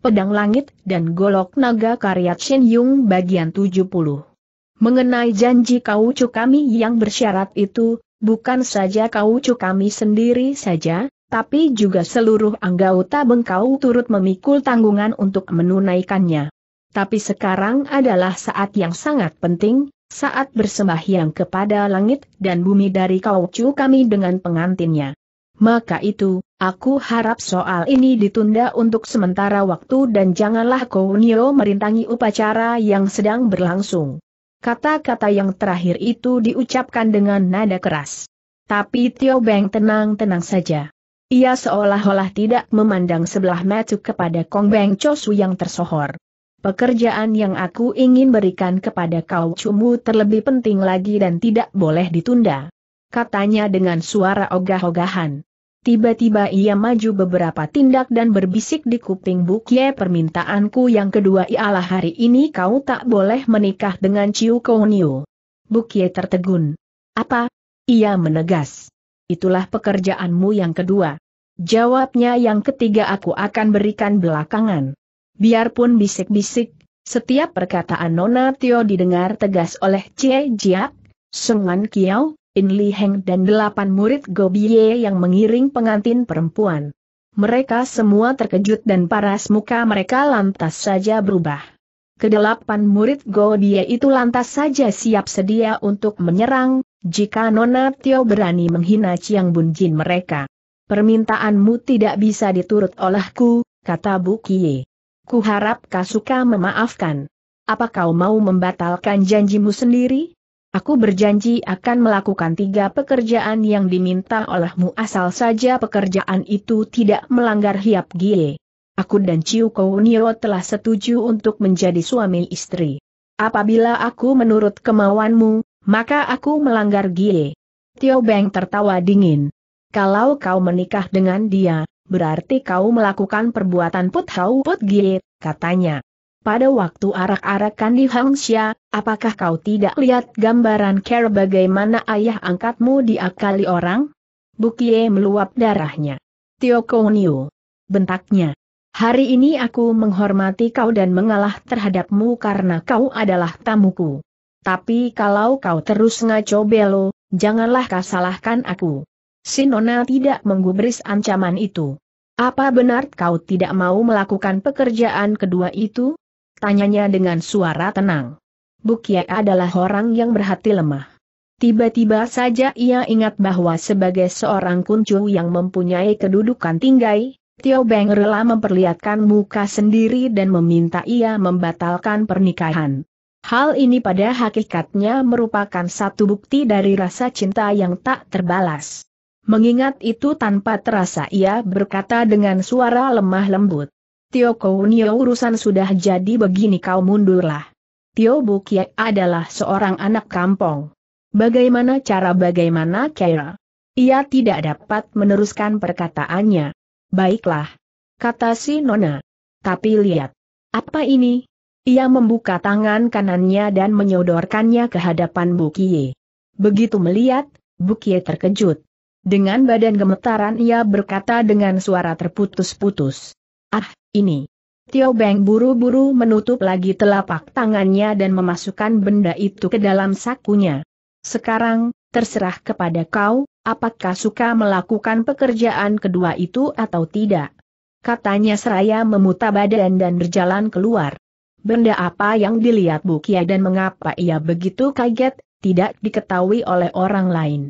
Pedang Langit dan Golok Naga karya Shen Yung bagian 70. Mengenai janji kaucu kami yang bersyarat itu, bukan saja kaucu kami sendiri saja, tapi juga seluruh anggota bengkau turut memikul tanggungan untuk menunaikannya. Tapi sekarang adalah saat yang sangat penting, saat bersembahyang kepada langit dan bumi dari kaucu kami dengan pengantinnya. Maka itu, aku harap soal ini ditunda untuk sementara waktu dan janganlah kau Kounio merintangi upacara yang sedang berlangsung. Kata-kata yang terakhir itu diucapkan dengan nada keras. Tapi Tio Beng tenang-tenang saja. Ia seolah-olah tidak memandang sebelah mata kepada Kong Beng Chosu yang tersohor. Pekerjaan yang aku ingin berikan kepada kau cumu terlebih penting lagi dan tidak boleh ditunda. Katanya dengan suara ogah-ogahan. Tiba-tiba ia maju beberapa tindak dan berbisik di kuping Kie permintaanku yang kedua ialah hari ini kau tak boleh menikah dengan Ciu Bu Kie tertegun. Apa? Ia menegas. Itulah pekerjaanmu yang kedua. Jawabnya yang ketiga aku akan berikan belakangan. Biarpun bisik-bisik, setiap perkataan Nona Tio didengar tegas oleh Cie Jiak, Sungan Kiao, In Li Heng dan delapan murid Gobiye yang mengiring pengantin perempuan. Mereka semua terkejut dan paras muka mereka lantas saja berubah. Kedelapan murid Gobiye itu lantas saja siap sedia untuk menyerang, jika Nona Tio berani menghina Chiang Bun Jin mereka. Permintaanmu tidak bisa diturut olehku, kata Bu Kie. Kuharap suka memaafkan. Apa kau mau membatalkan janjimu sendiri? Aku berjanji akan melakukan tiga pekerjaan yang diminta olehmu asal saja pekerjaan itu tidak melanggar hiap gie. Aku dan Ciu Kou Kounio telah setuju untuk menjadi suami istri. Apabila aku menurut kemauanmu, maka aku melanggar gie. Tio Beng tertawa dingin. Kalau kau menikah dengan dia, berarti kau melakukan perbuatan put hau put gie, katanya. Pada waktu arak-arakan di Hangsia, apakah kau tidak lihat gambaran Care bagaimana ayah angkatmu diakali orang? Bukie meluap darahnya. Tio Niu. Bentaknya. Hari ini aku menghormati kau dan mengalah terhadapmu karena kau adalah tamuku. Tapi kalau kau terus ngaco belo, janganlah kau salahkan aku. Sinona tidak menggubris ancaman itu. Apa benar kau tidak mau melakukan pekerjaan kedua itu? Tanyanya dengan suara tenang. Bukia adalah orang yang berhati lemah. Tiba-tiba saja ia ingat bahwa sebagai seorang kuncu yang mempunyai kedudukan tinggi, Tio Beng rela memperlihatkan muka sendiri dan meminta ia membatalkan pernikahan. Hal ini pada hakikatnya merupakan satu bukti dari rasa cinta yang tak terbalas. Mengingat itu tanpa terasa ia berkata dengan suara lemah lembut. Tio Kounio urusan sudah jadi begini kau mundurlah. Tio bukie adalah seorang anak kampung. Bagaimana cara bagaimana Kyra. Ia tidak dapat meneruskan perkataannya. Baiklah. Kata si Nona. Tapi lihat. Apa ini? Ia membuka tangan kanannya dan menyodorkannya ke hadapan Bukie. Begitu melihat, Bukie terkejut. Dengan badan gemetaran ia berkata dengan suara terputus-putus. Ah, ini. Tio Beng buru-buru menutup lagi telapak tangannya dan memasukkan benda itu ke dalam sakunya. Sekarang, terserah kepada kau, apakah suka melakukan pekerjaan kedua itu atau tidak. Katanya seraya memutar badan dan berjalan keluar. Benda apa yang dilihat Bukia dan mengapa ia begitu kaget, tidak diketahui oleh orang lain.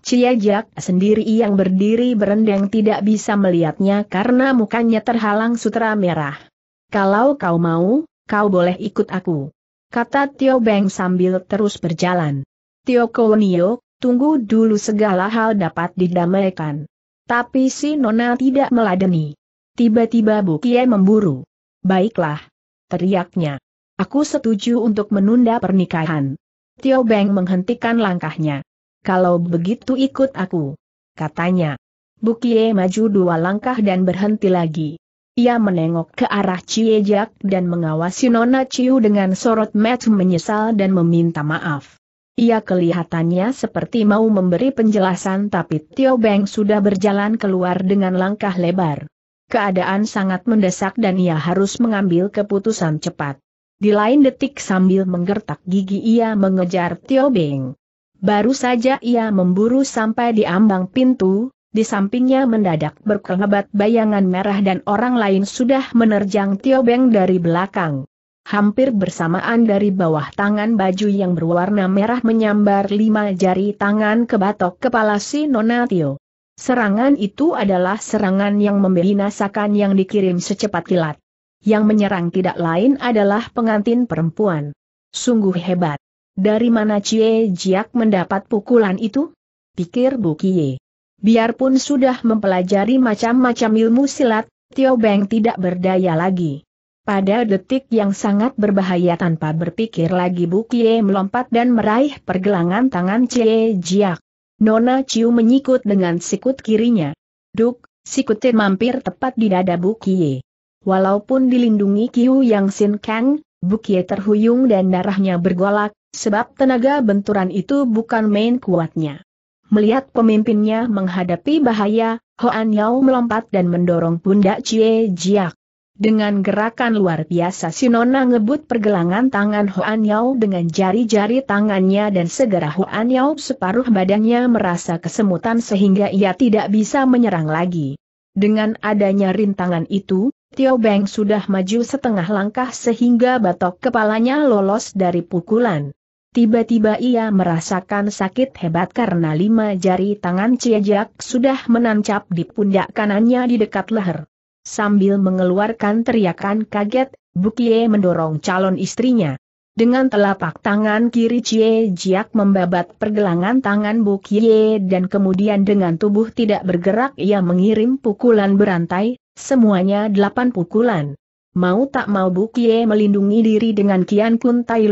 Ciajak sendiri yang berdiri berendang tidak bisa melihatnya karena mukanya terhalang sutra merah. Kalau kau mau, kau boleh ikut aku. Kata Tio Beng sambil terus berjalan. Tio Konio, tunggu dulu segala hal dapat didamaikan. Tapi si Nona tidak meladeni. Tiba-tiba Bu Kie memburu. Baiklah. Teriaknya. Aku setuju untuk menunda pernikahan. Tio Beng menghentikan langkahnya kalau begitu ikut aku. Katanya. Bukie maju dua langkah dan berhenti lagi. Ia menengok ke arah Ciejak dan mengawasi Nona Ciu dengan sorot mata menyesal dan meminta maaf. Ia kelihatannya seperti mau memberi penjelasan tapi Tio Beng sudah berjalan keluar dengan langkah lebar. Keadaan sangat mendesak dan ia harus mengambil keputusan cepat. Di lain detik sambil menggertak gigi ia mengejar Tio Beng. Baru saja ia memburu sampai di ambang pintu, di sampingnya mendadak berkelebat bayangan merah dan orang lain sudah menerjang Tio Beng dari belakang. Hampir bersamaan dari bawah tangan baju yang berwarna merah menyambar lima jari tangan ke batok kepala si Nona Tio. Serangan itu adalah serangan yang membinasakan yang dikirim secepat kilat. Yang menyerang tidak lain adalah pengantin perempuan. Sungguh hebat. Dari mana Cie Jiak mendapat pukulan itu? Pikir Bu Kie. Biarpun sudah mempelajari macam-macam ilmu silat, Tio Beng tidak berdaya lagi. Pada detik yang sangat berbahaya tanpa berpikir lagi Bu Kie melompat dan meraih pergelangan tangan Cie Jiak. Nona Ciu menyikut dengan sikut kirinya. Duk, sikutnya mampir tepat di dada Bu Kie. Walaupun dilindungi Kiu Yang Sin Kang, Kie terhuyung dan darahnya bergolak, sebab tenaga benturan itu bukan main kuatnya. Melihat pemimpinnya menghadapi bahaya, Hoan Yao melompat dan mendorong pundak Cie Jiak. Dengan gerakan luar biasa Sinona ngebut pergelangan tangan Hoan Yao dengan jari-jari tangannya dan segera Hoan Yao separuh badannya merasa kesemutan sehingga ia tidak bisa menyerang lagi. Dengan adanya rintangan itu, Tio Beng sudah maju setengah langkah sehingga batok kepalanya lolos dari pukulan. Tiba-tiba ia merasakan sakit hebat karena lima jari tangan Ciejak sudah menancap di pundak kanannya di dekat leher. Sambil mengeluarkan teriakan kaget, Bukie mendorong calon istrinya. Dengan telapak tangan kiri Cie Jiak membabat pergelangan tangan Bukie dan kemudian dengan tubuh tidak bergerak ia mengirim pukulan berantai, semuanya delapan pukulan. Mau tak mau Bukie melindungi diri dengan Kian Kun Tai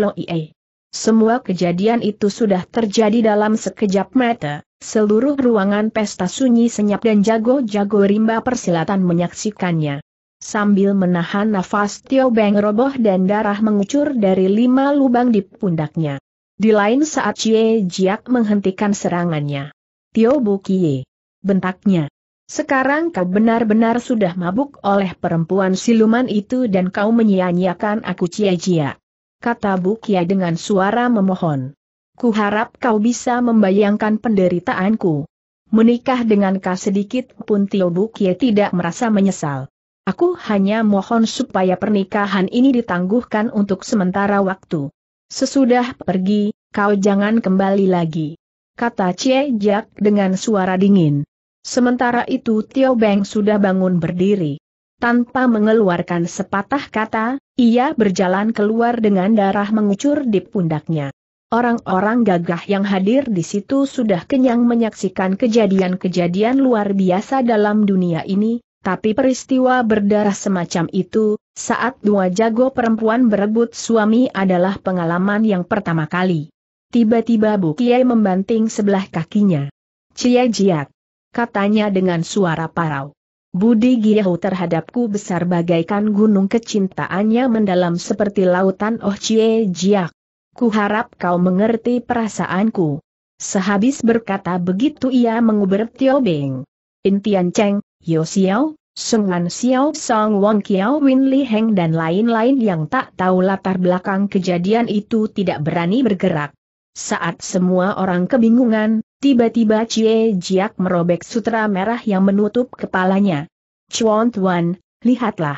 semua kejadian itu sudah terjadi dalam sekejap mata, seluruh ruangan pesta sunyi senyap dan jago-jago rimba persilatan menyaksikannya. Sambil menahan nafas Tio Beng roboh dan darah mengucur dari lima lubang di pundaknya. Di lain saat Cie Jiak menghentikan serangannya. Tio Bukie. Bentaknya. Sekarang kau benar-benar sudah mabuk oleh perempuan siluman itu dan kau menyia-nyiakan aku Cie Jiak kata bukia dengan suara memohon. Kuharap kau bisa membayangkan penderitaanku. Menikah dengan kau sedikit pun Tio bukia tidak merasa menyesal. Aku hanya mohon supaya pernikahan ini ditangguhkan untuk sementara waktu. Sesudah pergi, kau jangan kembali lagi. Kata Cie jack dengan suara dingin. Sementara itu Tio Beng sudah bangun berdiri. Tanpa mengeluarkan sepatah kata, ia berjalan keluar dengan darah mengucur di pundaknya. Orang-orang gagah yang hadir di situ sudah kenyang menyaksikan kejadian-kejadian luar biasa dalam dunia ini, tapi peristiwa berdarah semacam itu, saat dua jago perempuan berebut suami adalah pengalaman yang pertama kali. Tiba-tiba Bu Kiai membanting sebelah kakinya. Cie jiat, katanya dengan suara parau. Budi Giyahu terhadapku besar bagaikan gunung kecintaannya mendalam seperti lautan Oh Chie Jiak. Ku harap kau mengerti perasaanku. Sehabis berkata begitu ia mengubur Tio Beng. Intian Cheng, Yo Xiao, Sungan Xiao Song Wong Kiao Win Li Heng dan lain-lain yang tak tahu latar belakang kejadian itu tidak berani bergerak. Saat semua orang kebingungan, tiba-tiba Cie Jiak merobek sutra merah yang menutup kepalanya. Chuan Tuan, lihatlah.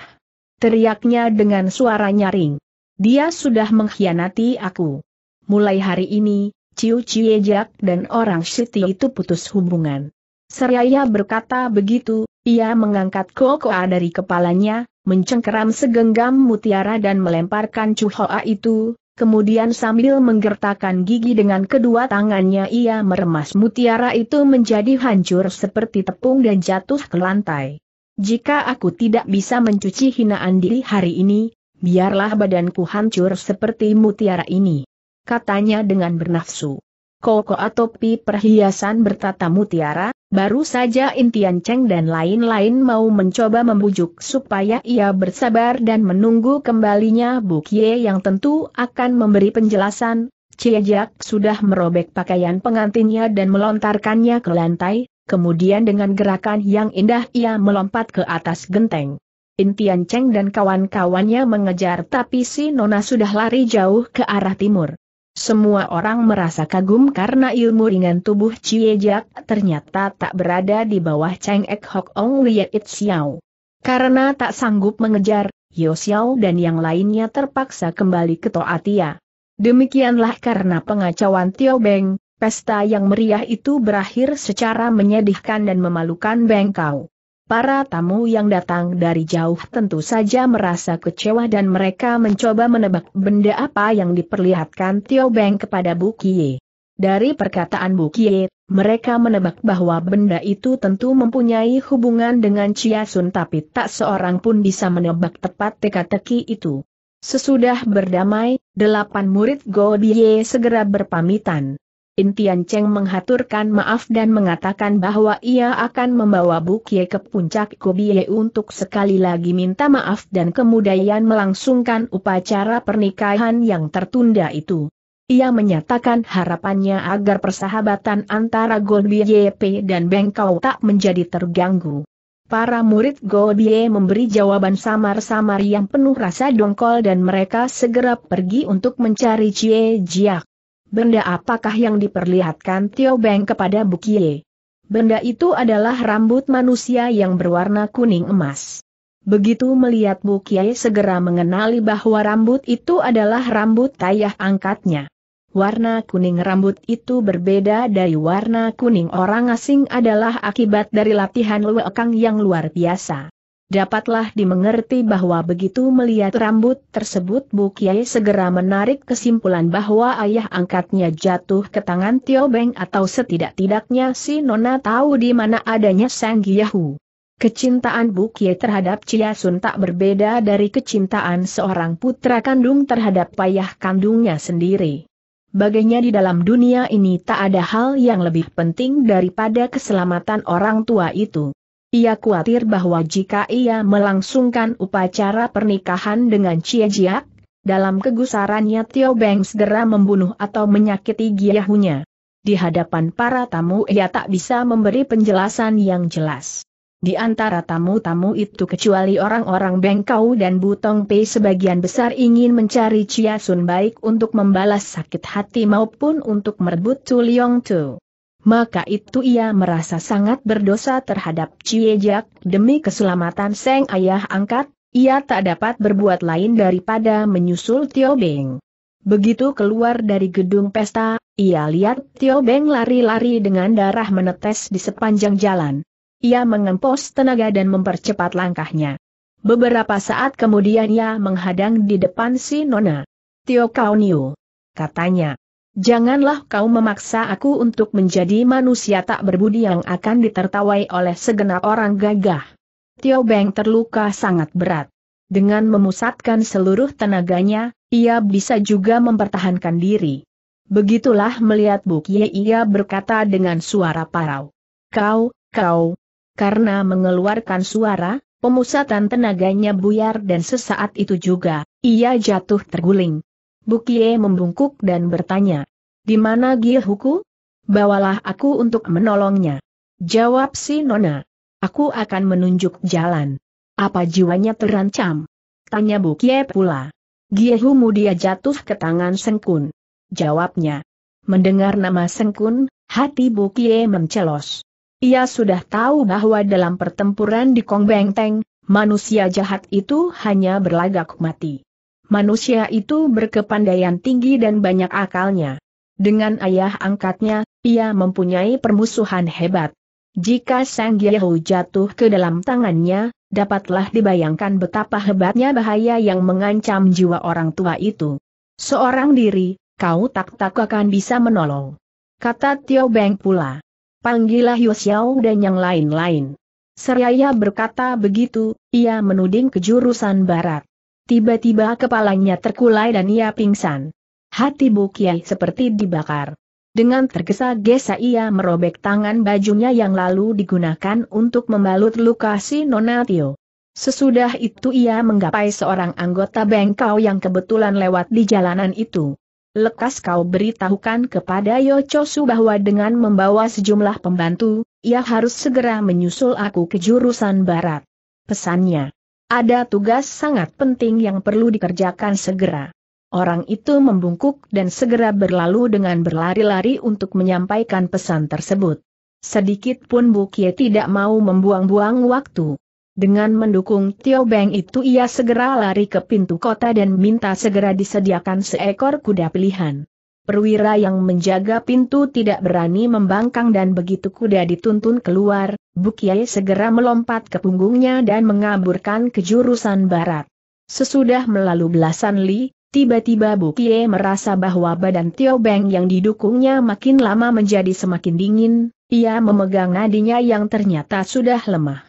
Teriaknya dengan suara nyaring. Dia sudah mengkhianati aku. Mulai hari ini, Ciu Ciejak dan orang Siti itu putus hubungan. Seraya berkata begitu, ia mengangkat Kokoa dari kepalanya, mencengkeram segenggam mutiara dan melemparkan Chuhoa itu, kemudian sambil menggertakkan gigi dengan kedua tangannya ia meremas mutiara itu menjadi hancur seperti tepung dan jatuh ke lantai. Jika aku tidak bisa mencuci hinaan diri hari ini, biarlah badanku hancur seperti mutiara ini. Katanya dengan bernafsu. Koko atopi perhiasan bertata mutiara, baru saja Intian Cheng dan lain-lain mau mencoba membujuk supaya ia bersabar dan menunggu kembalinya Bukie yang tentu akan memberi penjelasan, Ciejak sudah merobek pakaian pengantinnya dan melontarkannya ke lantai, kemudian dengan gerakan yang indah ia melompat ke atas genteng. Intian Cheng dan kawan-kawannya mengejar tapi si Nona sudah lari jauh ke arah timur. Semua orang merasa kagum karena ilmu ringan tubuh Cie Jak ternyata tak berada di bawah Cheng Ek Hok Ong Lie It Xiao. Karena tak sanggup mengejar, Yo Xiao dan yang lainnya terpaksa kembali ke Toatia. Demikianlah karena pengacauan Tio Beng, pesta yang meriah itu berakhir secara menyedihkan dan memalukan bengkau. Para tamu yang datang dari jauh tentu saja merasa kecewa dan mereka mencoba menebak benda apa yang diperlihatkan Tio Beng kepada Bu Kie. Dari perkataan Bu Kie, mereka menebak bahwa benda itu tentu mempunyai hubungan dengan Chia Sun tapi tak seorang pun bisa menebak tepat teka-teki itu. Sesudah berdamai, delapan murid Go Bie segera berpamitan. Intian Cheng menghaturkan maaf dan mengatakan bahwa ia akan membawa Bukie ke puncak Kobie untuk sekali lagi minta maaf dan kemudian melangsungkan upacara pernikahan yang tertunda itu. Ia menyatakan harapannya agar persahabatan antara p dan Bengkau tak menjadi terganggu. Para murid Goldie memberi jawaban samar-samar yang penuh rasa dongkol dan mereka segera pergi untuk mencari Cie Jiak. Benda apakah yang diperlihatkan Tio Beng kepada Bukie? Benda itu adalah rambut manusia yang berwarna kuning emas. Begitu melihat Bu segera mengenali bahwa rambut itu adalah rambut tayah angkatnya. Warna kuning rambut itu berbeda dari warna kuning orang asing adalah akibat dari latihan luekang yang luar biasa. Dapatlah dimengerti bahwa begitu melihat rambut tersebut Bu segera menarik kesimpulan bahwa ayah angkatnya jatuh ke tangan Tio Beng atau setidak-tidaknya si Nona tahu di mana adanya Sang Giyahu. Kecintaan Bu terhadap Cia Sun tak berbeda dari kecintaan seorang putra kandung terhadap ayah kandungnya sendiri. Baginya di dalam dunia ini tak ada hal yang lebih penting daripada keselamatan orang tua itu. Ia khawatir bahwa jika ia melangsungkan upacara pernikahan dengan Cie Jiak, dalam kegusarannya Tio Beng segera membunuh atau menyakiti Giahunya. Di hadapan para tamu ia tak bisa memberi penjelasan yang jelas. Di antara tamu-tamu itu kecuali orang-orang Bengkau dan Butong Pei sebagian besar ingin mencari Chia Sun baik untuk membalas sakit hati maupun untuk merebut Tu Liong Tu maka itu ia merasa sangat berdosa terhadap Ciejak, demi keselamatan Seng Ayah Angkat, ia tak dapat berbuat lain daripada menyusul Tio Beng. Begitu keluar dari gedung pesta, ia lihat Tio Beng lari-lari dengan darah menetes di sepanjang jalan. Ia mengempos tenaga dan mempercepat langkahnya. Beberapa saat kemudian ia menghadang di depan si Nona. Tio Kaunio. Katanya, Janganlah kau memaksa aku untuk menjadi manusia tak berbudi yang akan ditertawai oleh segenap orang gagah. Tio Beng terluka sangat berat. Dengan memusatkan seluruh tenaganya, ia bisa juga mempertahankan diri. Begitulah melihat Ye ia berkata dengan suara parau. Kau, kau. Karena mengeluarkan suara, pemusatan tenaganya buyar dan sesaat itu juga, ia jatuh terguling. Bukie membungkuk dan bertanya. Di mana Gihuku? Bawalah aku untuk menolongnya. Jawab si Nona. Aku akan menunjuk jalan. Apa jiwanya terancam? Tanya Bukie pula. Giehumu dia jatuh ke tangan Sengkun. Jawabnya. Mendengar nama Sengkun, hati Bukie mencelos. Ia sudah tahu bahwa dalam pertempuran di Kong Teng, manusia jahat itu hanya berlagak mati. Manusia itu berkepandaian tinggi dan banyak akalnya. Dengan ayah angkatnya, ia mempunyai permusuhan hebat. Jika Sang Yehu jatuh ke dalam tangannya, dapatlah dibayangkan betapa hebatnya bahaya yang mengancam jiwa orang tua itu. Seorang diri, kau tak tak akan bisa menolong. Kata Tio Beng pula. Panggillah Yosiao dan yang lain-lain. Seraya berkata begitu, ia menuding ke jurusan barat. Tiba-tiba kepalanya terkulai dan ia pingsan. Hati Bu Kiai seperti dibakar. Dengan tergesa-gesa ia merobek tangan bajunya yang lalu digunakan untuk membalut luka si Nona Sesudah itu ia menggapai seorang anggota bengkau yang kebetulan lewat di jalanan itu. Lekas kau beritahukan kepada Yochosu bahwa dengan membawa sejumlah pembantu, ia harus segera menyusul aku ke jurusan barat. Pesannya. Ada tugas sangat penting yang perlu dikerjakan segera. Orang itu membungkuk dan segera berlalu dengan berlari-lari untuk menyampaikan pesan tersebut. Sedikit pun Bukie tidak mau membuang-buang waktu. Dengan mendukung Tio Beng itu ia segera lari ke pintu kota dan minta segera disediakan seekor kuda pilihan. Perwira yang menjaga pintu tidak berani membangkang dan begitu kuda dituntun keluar, Bukiai segera melompat ke punggungnya dan mengaburkan kejurusan barat. Sesudah melalui belasan li, tiba-tiba Bukye merasa bahwa badan Tio Beng yang didukungnya makin lama menjadi semakin dingin, ia memegang nadinya yang ternyata sudah lemah.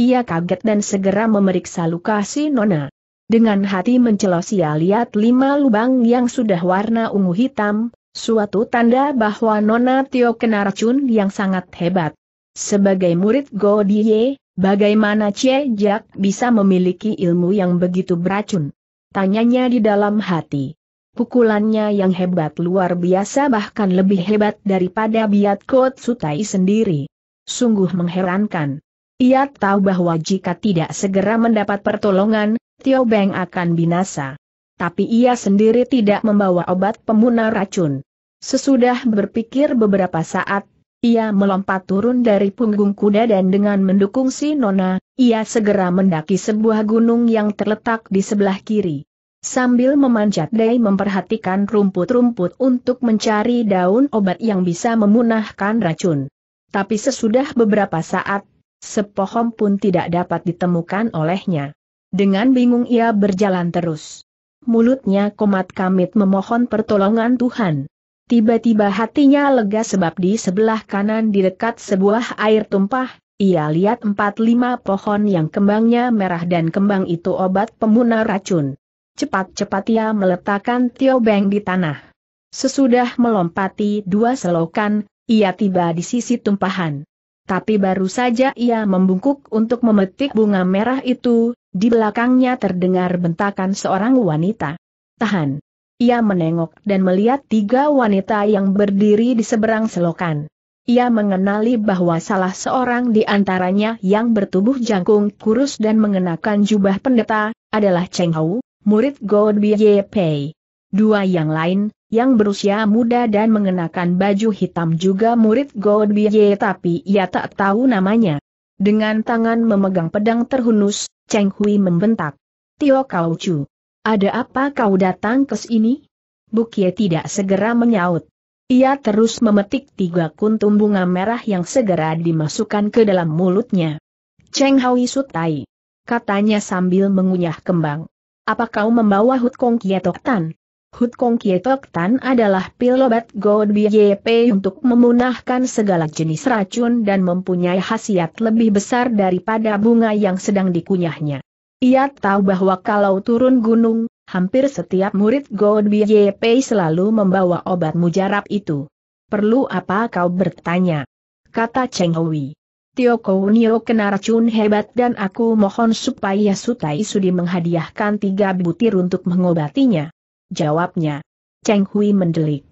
Ia kaget dan segera memeriksa luka si Nona dengan hati mencelos ia lihat lima lubang yang sudah warna ungu hitam, suatu tanda bahwa Nona Tio kena racun yang sangat hebat. Sebagai murid Godie, bagaimana Cie Jak bisa memiliki ilmu yang begitu beracun? Tanyanya di dalam hati. Pukulannya yang hebat luar biasa bahkan lebih hebat daripada biat Kot Sutai sendiri. Sungguh mengherankan. Ia tahu bahwa jika tidak segera mendapat pertolongan, Tio Beng akan binasa. Tapi ia sendiri tidak membawa obat pemunah racun. Sesudah berpikir beberapa saat, ia melompat turun dari punggung kuda dan dengan mendukung si Nona, ia segera mendaki sebuah gunung yang terletak di sebelah kiri. Sambil memanjat Dai memperhatikan rumput-rumput untuk mencari daun obat yang bisa memunahkan racun. Tapi sesudah beberapa saat, sepohon pun tidak dapat ditemukan olehnya. Dengan bingung ia berjalan terus. Mulutnya komat kamit memohon pertolongan Tuhan. Tiba-tiba hatinya lega sebab di sebelah kanan di dekat sebuah air tumpah, ia lihat empat lima pohon yang kembangnya merah dan kembang itu obat pemunah racun. Cepat-cepat ia meletakkan beng di tanah. Sesudah melompati dua selokan, ia tiba di sisi tumpahan tapi baru saja ia membungkuk untuk memetik bunga merah itu, di belakangnya terdengar bentakan seorang wanita. Tahan. Ia menengok dan melihat tiga wanita yang berdiri di seberang selokan. Ia mengenali bahwa salah seorang di antaranya yang bertubuh jangkung kurus dan mengenakan jubah pendeta, adalah Cheng Hou, murid God Bie Pei. Dua yang lain, yang berusia muda dan mengenakan baju hitam juga murid Godbye tapi ia tak tahu namanya. Dengan tangan memegang pedang terhunus, Cheng Hui membentak. Tio Kau Chu, ada apa kau datang ke sini? Bukie tidak segera menyaut. Ia terus memetik tiga kuntum bunga merah yang segera dimasukkan ke dalam mulutnya. Cheng Hui Sutai. Katanya sambil mengunyah kembang. Apa kau membawa Hut Kong Kietok tan? Hut Kong Kietok Tan adalah pil obat God BYP untuk memunahkan segala jenis racun dan mempunyai khasiat lebih besar daripada bunga yang sedang dikunyahnya. Ia tahu bahwa kalau turun gunung, hampir setiap murid God BYP selalu membawa obat mujarab itu. Perlu apa kau bertanya? Kata Cheng Hui. Tio Nio kena racun hebat dan aku mohon supaya Sutai Sudi menghadiahkan tiga butir untuk mengobatinya jawabnya. Cheng Hui mendelik.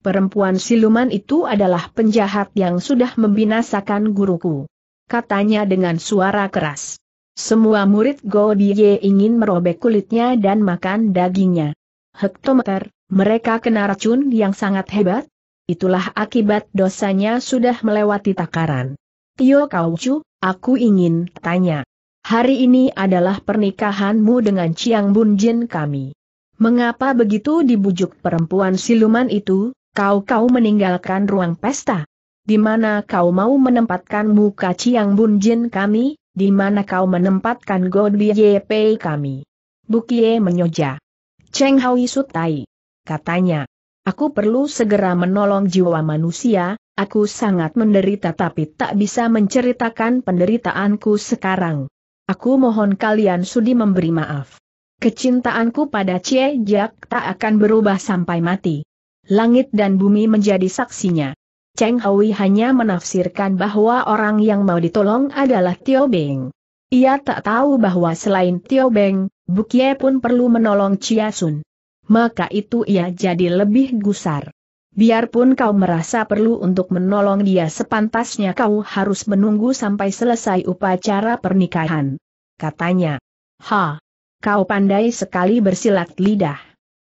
Perempuan siluman itu adalah penjahat yang sudah membinasakan guruku. Katanya dengan suara keras. Semua murid Go Diye ingin merobek kulitnya dan makan dagingnya. Hektometer, mereka kena racun yang sangat hebat? Itulah akibat dosanya sudah melewati takaran. Tio Kau Chu, aku ingin tanya. Hari ini adalah pernikahanmu dengan Chiang Jin kami. Mengapa begitu dibujuk perempuan siluman itu, kau-kau meninggalkan ruang pesta? Di mana kau mau menempatkan muka Ciang Bunjin kami, di mana kau menempatkan God YP kami? Bukie menyoja. Cheng Hawi Sutai. Katanya, aku perlu segera menolong jiwa manusia, aku sangat menderita tapi tak bisa menceritakan penderitaanku sekarang. Aku mohon kalian sudi memberi maaf. Kecintaanku pada Cie Jack tak akan berubah sampai mati. Langit dan bumi menjadi saksinya. Cheng Hui hanya menafsirkan bahwa orang yang mau ditolong adalah Tio Beng. Ia tak tahu bahwa selain Tio Beng, Bukie pun perlu menolong Chia Sun. Maka itu ia jadi lebih gusar. Biarpun kau merasa perlu untuk menolong dia sepantasnya kau harus menunggu sampai selesai upacara pernikahan. Katanya. Ha! kau pandai sekali bersilat lidah.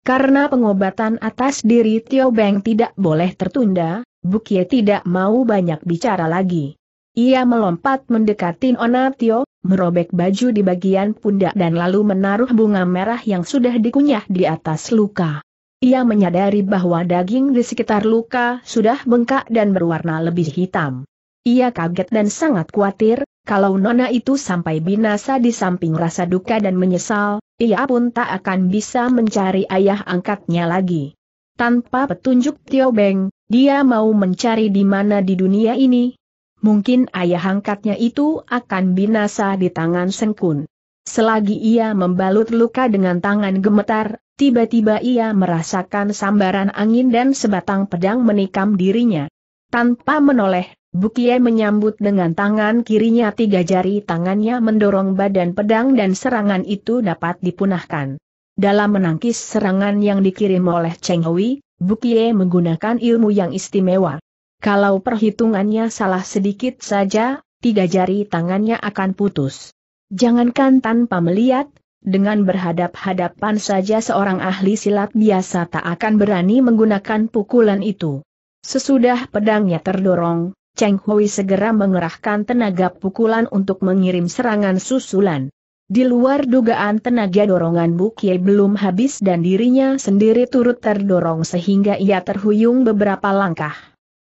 Karena pengobatan atas diri Tio Beng tidak boleh tertunda, Bukie tidak mau banyak bicara lagi. Ia melompat mendekati Ona Tio, merobek baju di bagian pundak dan lalu menaruh bunga merah yang sudah dikunyah di atas luka. Ia menyadari bahwa daging di sekitar luka sudah bengkak dan berwarna lebih hitam. Ia kaget dan sangat khawatir, kalau Nona itu sampai binasa di samping rasa duka dan menyesal, ia pun tak akan bisa mencari ayah angkatnya lagi. Tanpa petunjuk Tio Beng, dia mau mencari di mana di dunia ini. Mungkin ayah angkatnya itu akan binasa di tangan Sengkun. Selagi ia membalut luka dengan tangan gemetar, tiba-tiba ia merasakan sambaran angin dan sebatang pedang menikam dirinya. Tanpa menoleh, Bukie menyambut dengan tangan kirinya tiga jari tangannya mendorong badan pedang dan serangan itu dapat dipunahkan. Dalam menangkis serangan yang dikirim oleh Cheng Hui, Bukie menggunakan ilmu yang istimewa. Kalau perhitungannya salah sedikit saja, tiga jari tangannya akan putus. Jangankan tanpa melihat, dengan berhadap-hadapan saja seorang ahli silat biasa tak akan berani menggunakan pukulan itu. Sesudah pedangnya terdorong, Cheng Hui segera mengerahkan tenaga pukulan untuk mengirim serangan susulan. Di luar dugaan tenaga dorongan Bukie belum habis dan dirinya sendiri turut terdorong sehingga ia terhuyung beberapa langkah.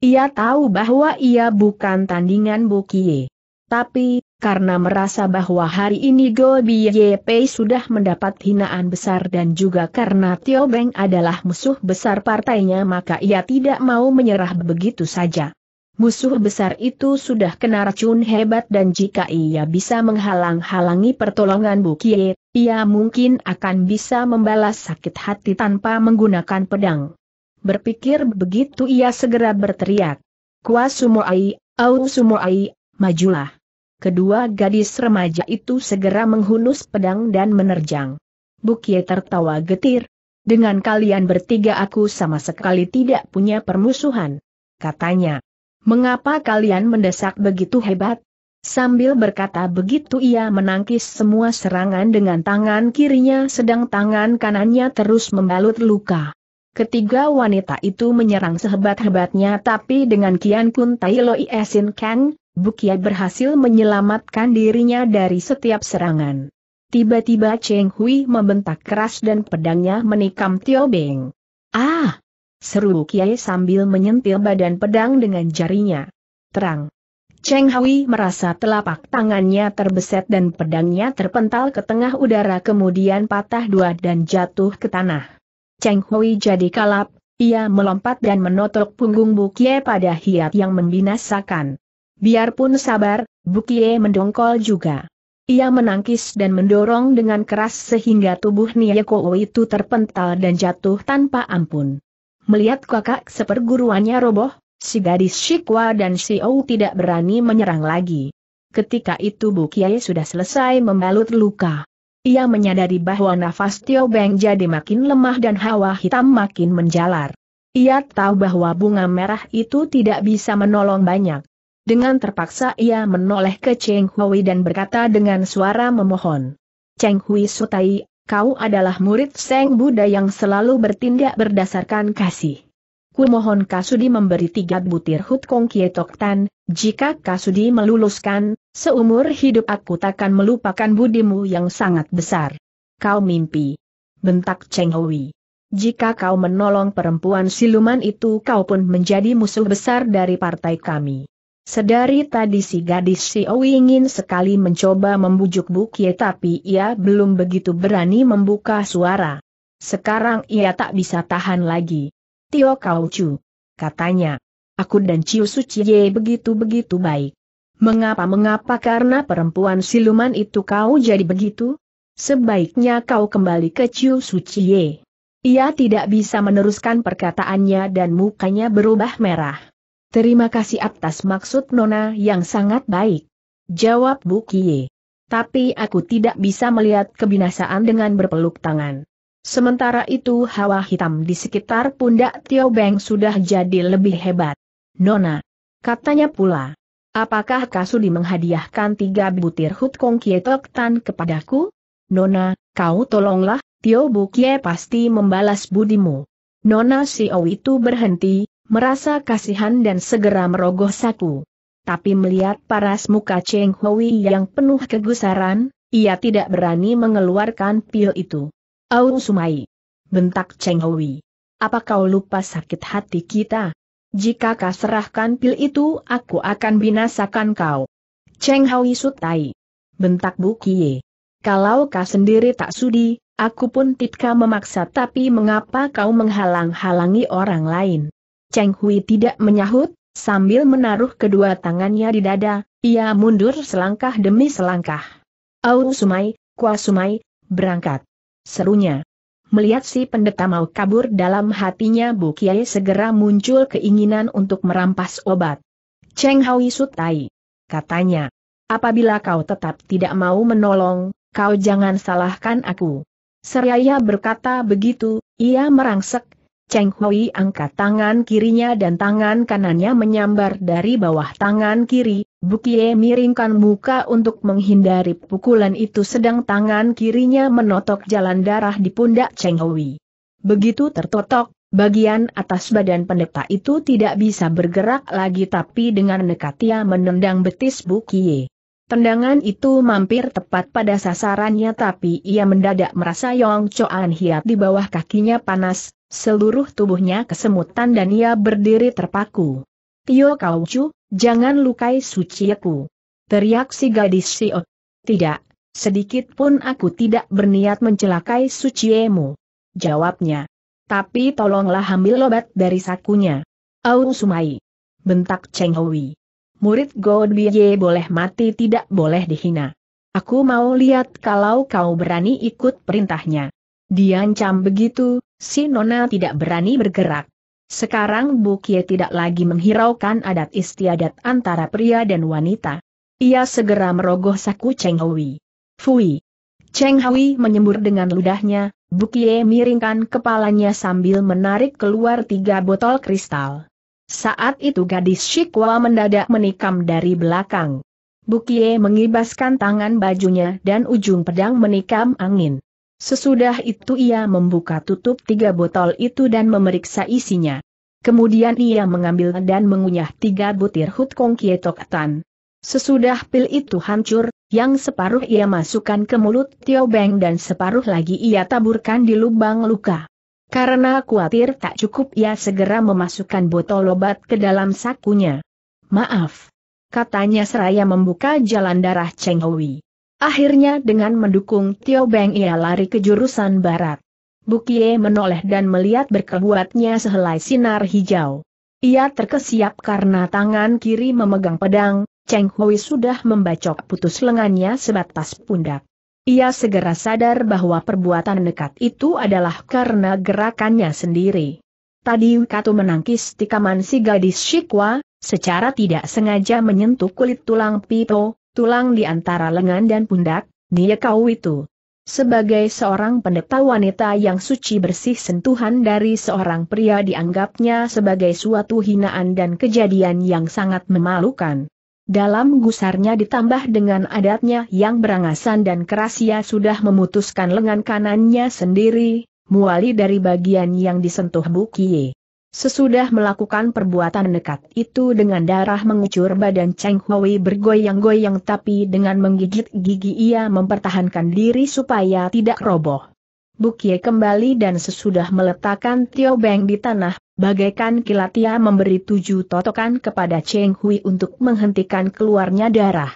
Ia tahu bahwa ia bukan tandingan Bukie. Tapi, karena merasa bahwa hari ini Go Pei sudah mendapat hinaan besar dan juga karena Tio Beng adalah musuh besar partainya maka ia tidak mau menyerah begitu saja. Musuh besar itu sudah kena racun hebat dan jika ia bisa menghalang-halangi pertolongan Bukie, ia mungkin akan bisa membalas sakit hati tanpa menggunakan pedang. Berpikir begitu ia segera berteriak. Kua Sumoai, Au Sumoai, majulah. Kedua gadis remaja itu segera menghunus pedang dan menerjang. Bukie tertawa getir. Dengan kalian bertiga aku sama sekali tidak punya permusuhan. Katanya. Mengapa kalian mendesak begitu hebat? Sambil berkata begitu ia menangkis semua serangan dengan tangan kirinya sedang tangan kanannya terus membalut luka. Ketiga wanita itu menyerang sehebat-hebatnya tapi dengan Kian Kun Tai Loi Esin Kang, Bukia berhasil menyelamatkan dirinya dari setiap serangan. Tiba-tiba Cheng Hui membentak keras dan pedangnya menikam Tio Beng. Ah! Seru Kiai sambil menyentil badan pedang dengan jarinya. Terang. Cheng Hui merasa telapak tangannya terbeset dan pedangnya terpental ke tengah udara kemudian patah dua dan jatuh ke tanah. Cheng Hui jadi kalap, ia melompat dan menotok punggung Bukie pada hiat yang membinasakan. Biarpun sabar, Bukie mendongkol juga. Ia menangkis dan mendorong dengan keras sehingga tubuh Niyeko itu terpental dan jatuh tanpa ampun. Melihat kakak seperguruannya roboh, si gadis Shikwa dan si Ou tidak berani menyerang lagi. Ketika itu Bu Kiai sudah selesai membalut luka. Ia menyadari bahwa nafas Tio Beng jadi makin lemah dan hawa hitam makin menjalar. Ia tahu bahwa bunga merah itu tidak bisa menolong banyak. Dengan terpaksa ia menoleh ke Cheng Hui dan berkata dengan suara memohon. Cheng Hui Sutai, kau adalah murid Seng Buddha yang selalu bertindak berdasarkan kasih. Kumohon Kasudi memberi tiga butir Kong kietok tan, jika Kasudi meluluskan, seumur hidup aku takkan melupakan budimu yang sangat besar. Kau mimpi. Bentak Cheng Hui. Jika kau menolong perempuan siluman itu kau pun menjadi musuh besar dari partai kami. Sedari tadi si gadis Owi ingin sekali mencoba membujuk Bukie tapi ia belum begitu berani membuka suara. Sekarang ia tak bisa tahan lagi. Tio Kau Chu. Katanya. Aku dan Ciu Suciye begitu-begitu baik. Mengapa-mengapa karena perempuan siluman itu kau jadi begitu? Sebaiknya kau kembali ke Ciu Suciye. Ia tidak bisa meneruskan perkataannya dan mukanya berubah merah. Terima kasih atas maksud Nona yang sangat baik. Jawab Bu Kie. Tapi aku tidak bisa melihat kebinasaan dengan berpeluk tangan. Sementara itu hawa hitam di sekitar pundak Tio Beng sudah jadi lebih hebat. Nona. Katanya pula. Apakah Kasudi menghadiahkan tiga butir hut Kong Kietok Tan kepadaku? Nona, kau tolonglah, Tio Kie pasti membalas budimu. Nona Xiao itu berhenti, merasa kasihan dan segera merogoh saku. Tapi melihat paras muka Cheng Hui yang penuh kegusaran, ia tidak berani mengeluarkan pil itu. Au Sumai! Bentak Cheng Hui. Apa kau lupa sakit hati kita? Jika kau serahkan pil itu, aku akan binasakan kau. Cheng Hui Sutai. Bentak Bu Kie. Kalau kau sendiri tak sudi, aku pun tidak memaksa tapi mengapa kau menghalang-halangi orang lain? Cheng Hui tidak menyahut, sambil menaruh kedua tangannya di dada, ia mundur selangkah demi selangkah. Au Sumai, Kua Sumai, berangkat. Serunya. Melihat si pendeta mau kabur dalam hatinya Bu Kiai segera muncul keinginan untuk merampas obat. Cheng Hui Sutai. Katanya. Apabila kau tetap tidak mau menolong, kau jangan salahkan aku. Seraya berkata begitu, ia merangsek, Cheng Hui angkat tangan kirinya dan tangan kanannya menyambar dari bawah tangan kiri, Bukie miringkan muka untuk menghindari pukulan itu sedang tangan kirinya menotok jalan darah di pundak Cheng Hui. Begitu tertotok, bagian atas badan pendeta itu tidak bisa bergerak lagi tapi dengan nekat ia menendang betis Bukie. Tendangan itu mampir tepat pada sasarannya tapi ia mendadak merasa Yong Choan Hiat di bawah kakinya panas, seluruh tubuhnya kesemutan dan ia berdiri terpaku. Tio Kau Chu, jangan lukai suciku. Teriak si gadis Sio. Tidak, sedikit pun aku tidak berniat mencelakai suciemu. Jawabnya. Tapi tolonglah ambil obat dari sakunya. Au Sumai. Bentak Cheng Hui murid Godbye boleh mati tidak boleh dihina. Aku mau lihat kalau kau berani ikut perintahnya. Diancam begitu, si Nona tidak berani bergerak. Sekarang Bukie tidak lagi menghiraukan adat istiadat antara pria dan wanita. Ia segera merogoh saku Cheng Hui. Fui. Cheng Hui menyembur dengan ludahnya, Bukie miringkan kepalanya sambil menarik keluar tiga botol kristal. Saat itu gadis Shikwa mendadak menikam dari belakang. Bukie mengibaskan tangan bajunya dan ujung pedang menikam angin. Sesudah itu ia membuka tutup tiga botol itu dan memeriksa isinya. Kemudian ia mengambil dan mengunyah tiga butir hutkong kietoktan. Sesudah pil itu hancur, yang separuh ia masukkan ke mulut Tio Beng dan separuh lagi ia taburkan di lubang luka. Karena khawatir tak cukup ia segera memasukkan botol obat ke dalam sakunya. Maaf. Katanya seraya membuka jalan darah Cheng Hui. Akhirnya dengan mendukung Tio Beng ia lari ke jurusan barat. Bukie menoleh dan melihat berkebuatnya sehelai sinar hijau. Ia terkesiap karena tangan kiri memegang pedang, Cheng Hui sudah membacok putus lengannya sebatas pundak. Ia segera sadar bahwa perbuatan nekat itu adalah karena gerakannya sendiri. Tadi Kato menangkis tikaman si gadis Shikwa, secara tidak sengaja menyentuh kulit tulang Pito, tulang di antara lengan dan pundak, dia kau itu. Sebagai seorang pendeta wanita yang suci bersih sentuhan dari seorang pria dianggapnya sebagai suatu hinaan dan kejadian yang sangat memalukan. Dalam gusarnya ditambah dengan adatnya yang berangasan dan keras ia sudah memutuskan lengan kanannya sendiri, muali dari bagian yang disentuh Bukie. Sesudah melakukan perbuatan nekat itu dengan darah mengucur badan Cheng Hui bergoyang-goyang tapi dengan menggigit gigi ia mempertahankan diri supaya tidak roboh. Bukie kembali dan sesudah meletakkan Tio Beng di tanah, Bagaikan kilat ia memberi tujuh totokan kepada Cheng Hui untuk menghentikan keluarnya darah.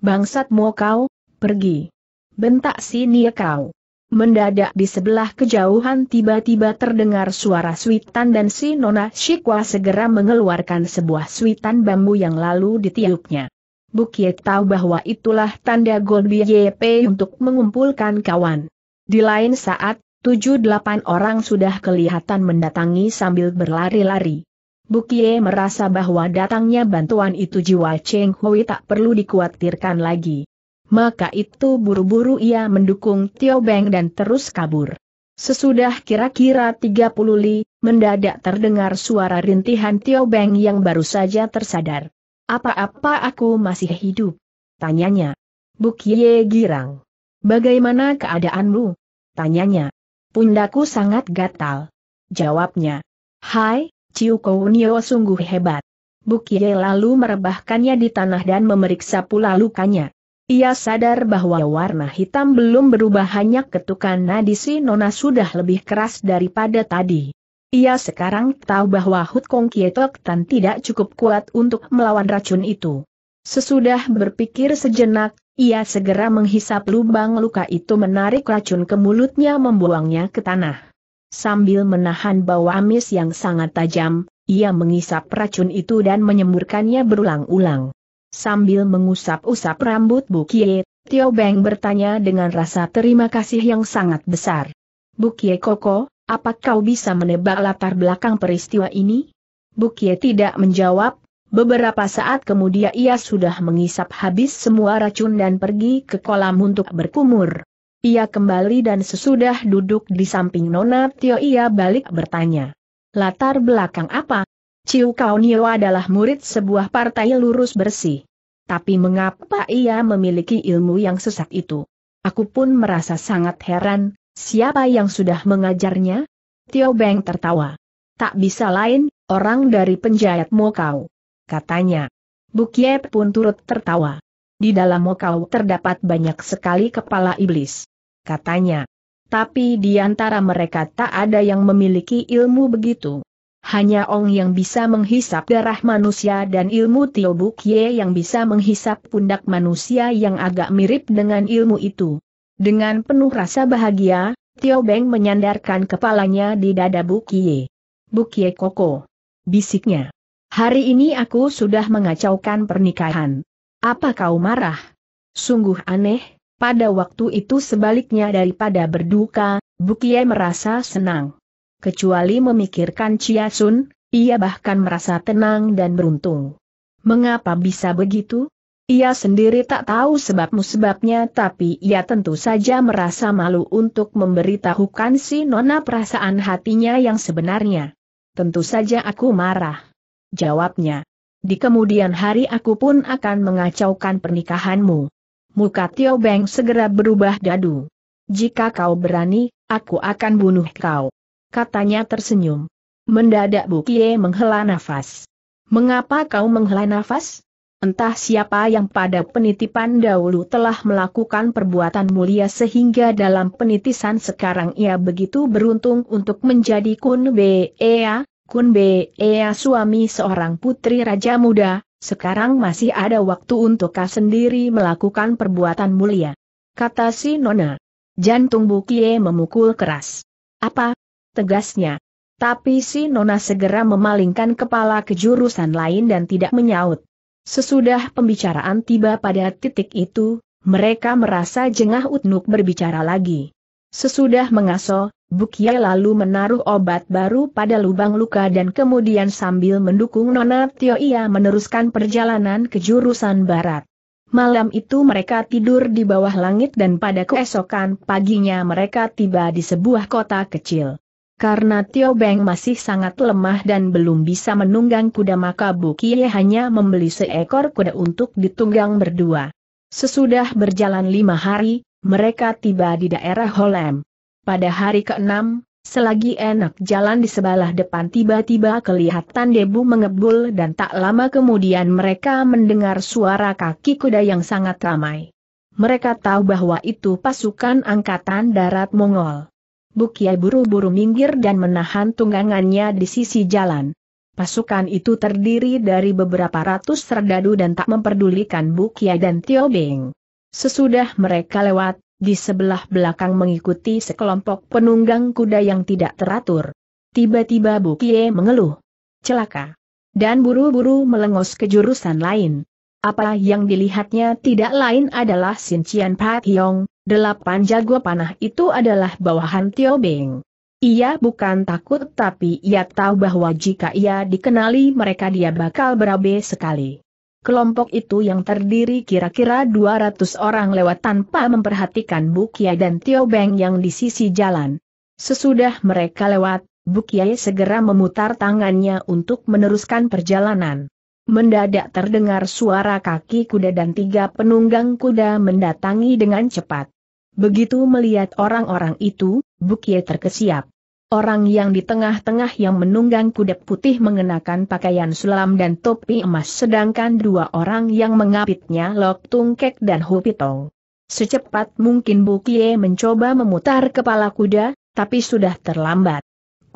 Bangsat mau kau, pergi. Bentak sini kau. Mendadak di sebelah kejauhan tiba-tiba terdengar suara suitan dan si Nona Shikwa segera mengeluarkan sebuah suitan bambu yang lalu ditiupnya. Bukit tahu bahwa itulah tanda Gold Biye untuk mengumpulkan kawan. Di lain saat, Tujuh delapan orang sudah kelihatan mendatangi sambil berlari-lari. Bukie merasa bahwa datangnya bantuan itu jiwa Cheng Hui tak perlu dikhawatirkan lagi. Maka itu buru-buru ia mendukung Tio Beng dan terus kabur. Sesudah kira-kira 30 li, mendadak terdengar suara rintihan Tio Beng yang baru saja tersadar. Apa-apa aku masih hidup? Tanyanya. Bukie girang. Bagaimana keadaanmu? Tanyanya. Pundaku sangat gatal. Jawabnya. Hai, Ciu Kounio sungguh hebat. Bukie lalu merebahkannya di tanah dan memeriksa pula lukanya. Ia sadar bahwa warna hitam belum berubah hanya ketukan nadi si Nona sudah lebih keras daripada tadi. Ia sekarang tahu bahwa Hut Kong Kietok Tan tidak cukup kuat untuk melawan racun itu. Sesudah berpikir sejenak, ia segera menghisap lubang luka itu menarik racun ke mulutnya membuangnya ke tanah. Sambil menahan bau amis yang sangat tajam, ia menghisap racun itu dan menyemburkannya berulang-ulang. Sambil mengusap-usap rambut Bukie, Tio Beng bertanya dengan rasa terima kasih yang sangat besar. Bukie Koko, apa kau bisa menebak latar belakang peristiwa ini? Bukie tidak menjawab, Beberapa saat kemudian ia sudah mengisap habis semua racun dan pergi ke kolam untuk berkumur. Ia kembali dan sesudah duduk di samping Nona Tio ia balik bertanya. Latar belakang apa? Ciu Kau Nio adalah murid sebuah partai lurus bersih. Tapi mengapa ia memiliki ilmu yang sesat itu? Aku pun merasa sangat heran, siapa yang sudah mengajarnya? Tio Beng tertawa. Tak bisa lain, orang dari penjahatmu kau katanya. Bukie pun turut tertawa. Di dalam mokau terdapat banyak sekali kepala iblis, katanya. Tapi di antara mereka tak ada yang memiliki ilmu begitu. Hanya Ong yang bisa menghisap darah manusia dan ilmu Tio Bukye yang bisa menghisap pundak manusia yang agak mirip dengan ilmu itu. Dengan penuh rasa bahagia, Tio Beng menyandarkan kepalanya di dada Bukie. Bukie Koko. Bisiknya. Hari ini aku sudah mengacaukan pernikahan. Apa kau marah? Sungguh aneh, pada waktu itu sebaliknya daripada berduka, Bukie merasa senang. Kecuali memikirkan Chia Sun, ia bahkan merasa tenang dan beruntung. Mengapa bisa begitu? Ia sendiri tak tahu sebab-musebabnya tapi ia tentu saja merasa malu untuk memberitahukan si Nona perasaan hatinya yang sebenarnya. Tentu saja aku marah. Jawabnya. Di kemudian hari aku pun akan mengacaukan pernikahanmu. Muka Tio Beng segera berubah dadu. Jika kau berani, aku akan bunuh kau. Katanya tersenyum. Mendadak Bukie menghela nafas. Mengapa kau menghela nafas? Entah siapa yang pada penitipan dahulu telah melakukan perbuatan mulia sehingga dalam penitisan sekarang ia begitu beruntung untuk menjadi kun bea, Kun Be Ea suami seorang putri raja muda, sekarang masih ada waktu untuk kau sendiri melakukan perbuatan mulia. Kata si Nona. Jantung Bukie memukul keras. Apa? Tegasnya. Tapi si Nona segera memalingkan kepala ke jurusan lain dan tidak menyaut. Sesudah pembicaraan tiba pada titik itu, mereka merasa jengah Utnuk berbicara lagi. Sesudah mengaso, Bukia lalu menaruh obat baru pada lubang luka dan kemudian sambil mendukung Nona Tio ia meneruskan perjalanan ke jurusan barat. Malam itu mereka tidur di bawah langit dan pada keesokan paginya mereka tiba di sebuah kota kecil. Karena Tio Beng masih sangat lemah dan belum bisa menunggang kuda maka Bukia hanya membeli seekor kuda untuk ditunggang berdua. Sesudah berjalan lima hari, mereka tiba di daerah Holem. Pada hari ke-6, selagi enak jalan di sebelah depan tiba-tiba kelihatan debu mengebul dan tak lama kemudian mereka mendengar suara kaki kuda yang sangat ramai. Mereka tahu bahwa itu pasukan angkatan darat Mongol. Bukia buru-buru minggir dan menahan tunggangannya di sisi jalan. Pasukan itu terdiri dari beberapa ratus serdadu dan tak memperdulikan Bukia dan Tio Beng. Sesudah mereka lewat, di sebelah belakang mengikuti sekelompok penunggang kuda yang tidak teratur. Tiba-tiba Bukie mengeluh. Celaka. Dan buru-buru melengos ke jurusan lain. Apa yang dilihatnya tidak lain adalah Sin Cian Pat Hiong, delapan jago panah itu adalah bawahan Tio Beng. Ia bukan takut tapi ia tahu bahwa jika ia dikenali mereka dia bakal berabe sekali. Kelompok itu yang terdiri kira-kira 200 orang lewat tanpa memperhatikan Bukia dan Tio Beng yang di sisi jalan. Sesudah mereka lewat, Bukia segera memutar tangannya untuk meneruskan perjalanan. Mendadak terdengar suara kaki kuda dan tiga penunggang kuda mendatangi dengan cepat. Begitu melihat orang-orang itu, Bukia terkesiap. Orang yang di tengah-tengah yang menunggang kuda putih mengenakan pakaian sulam dan topi emas sedangkan dua orang yang mengapitnya Lok Tungkek dan Hupitong. Secepat mungkin Bukie mencoba memutar kepala kuda, tapi sudah terlambat.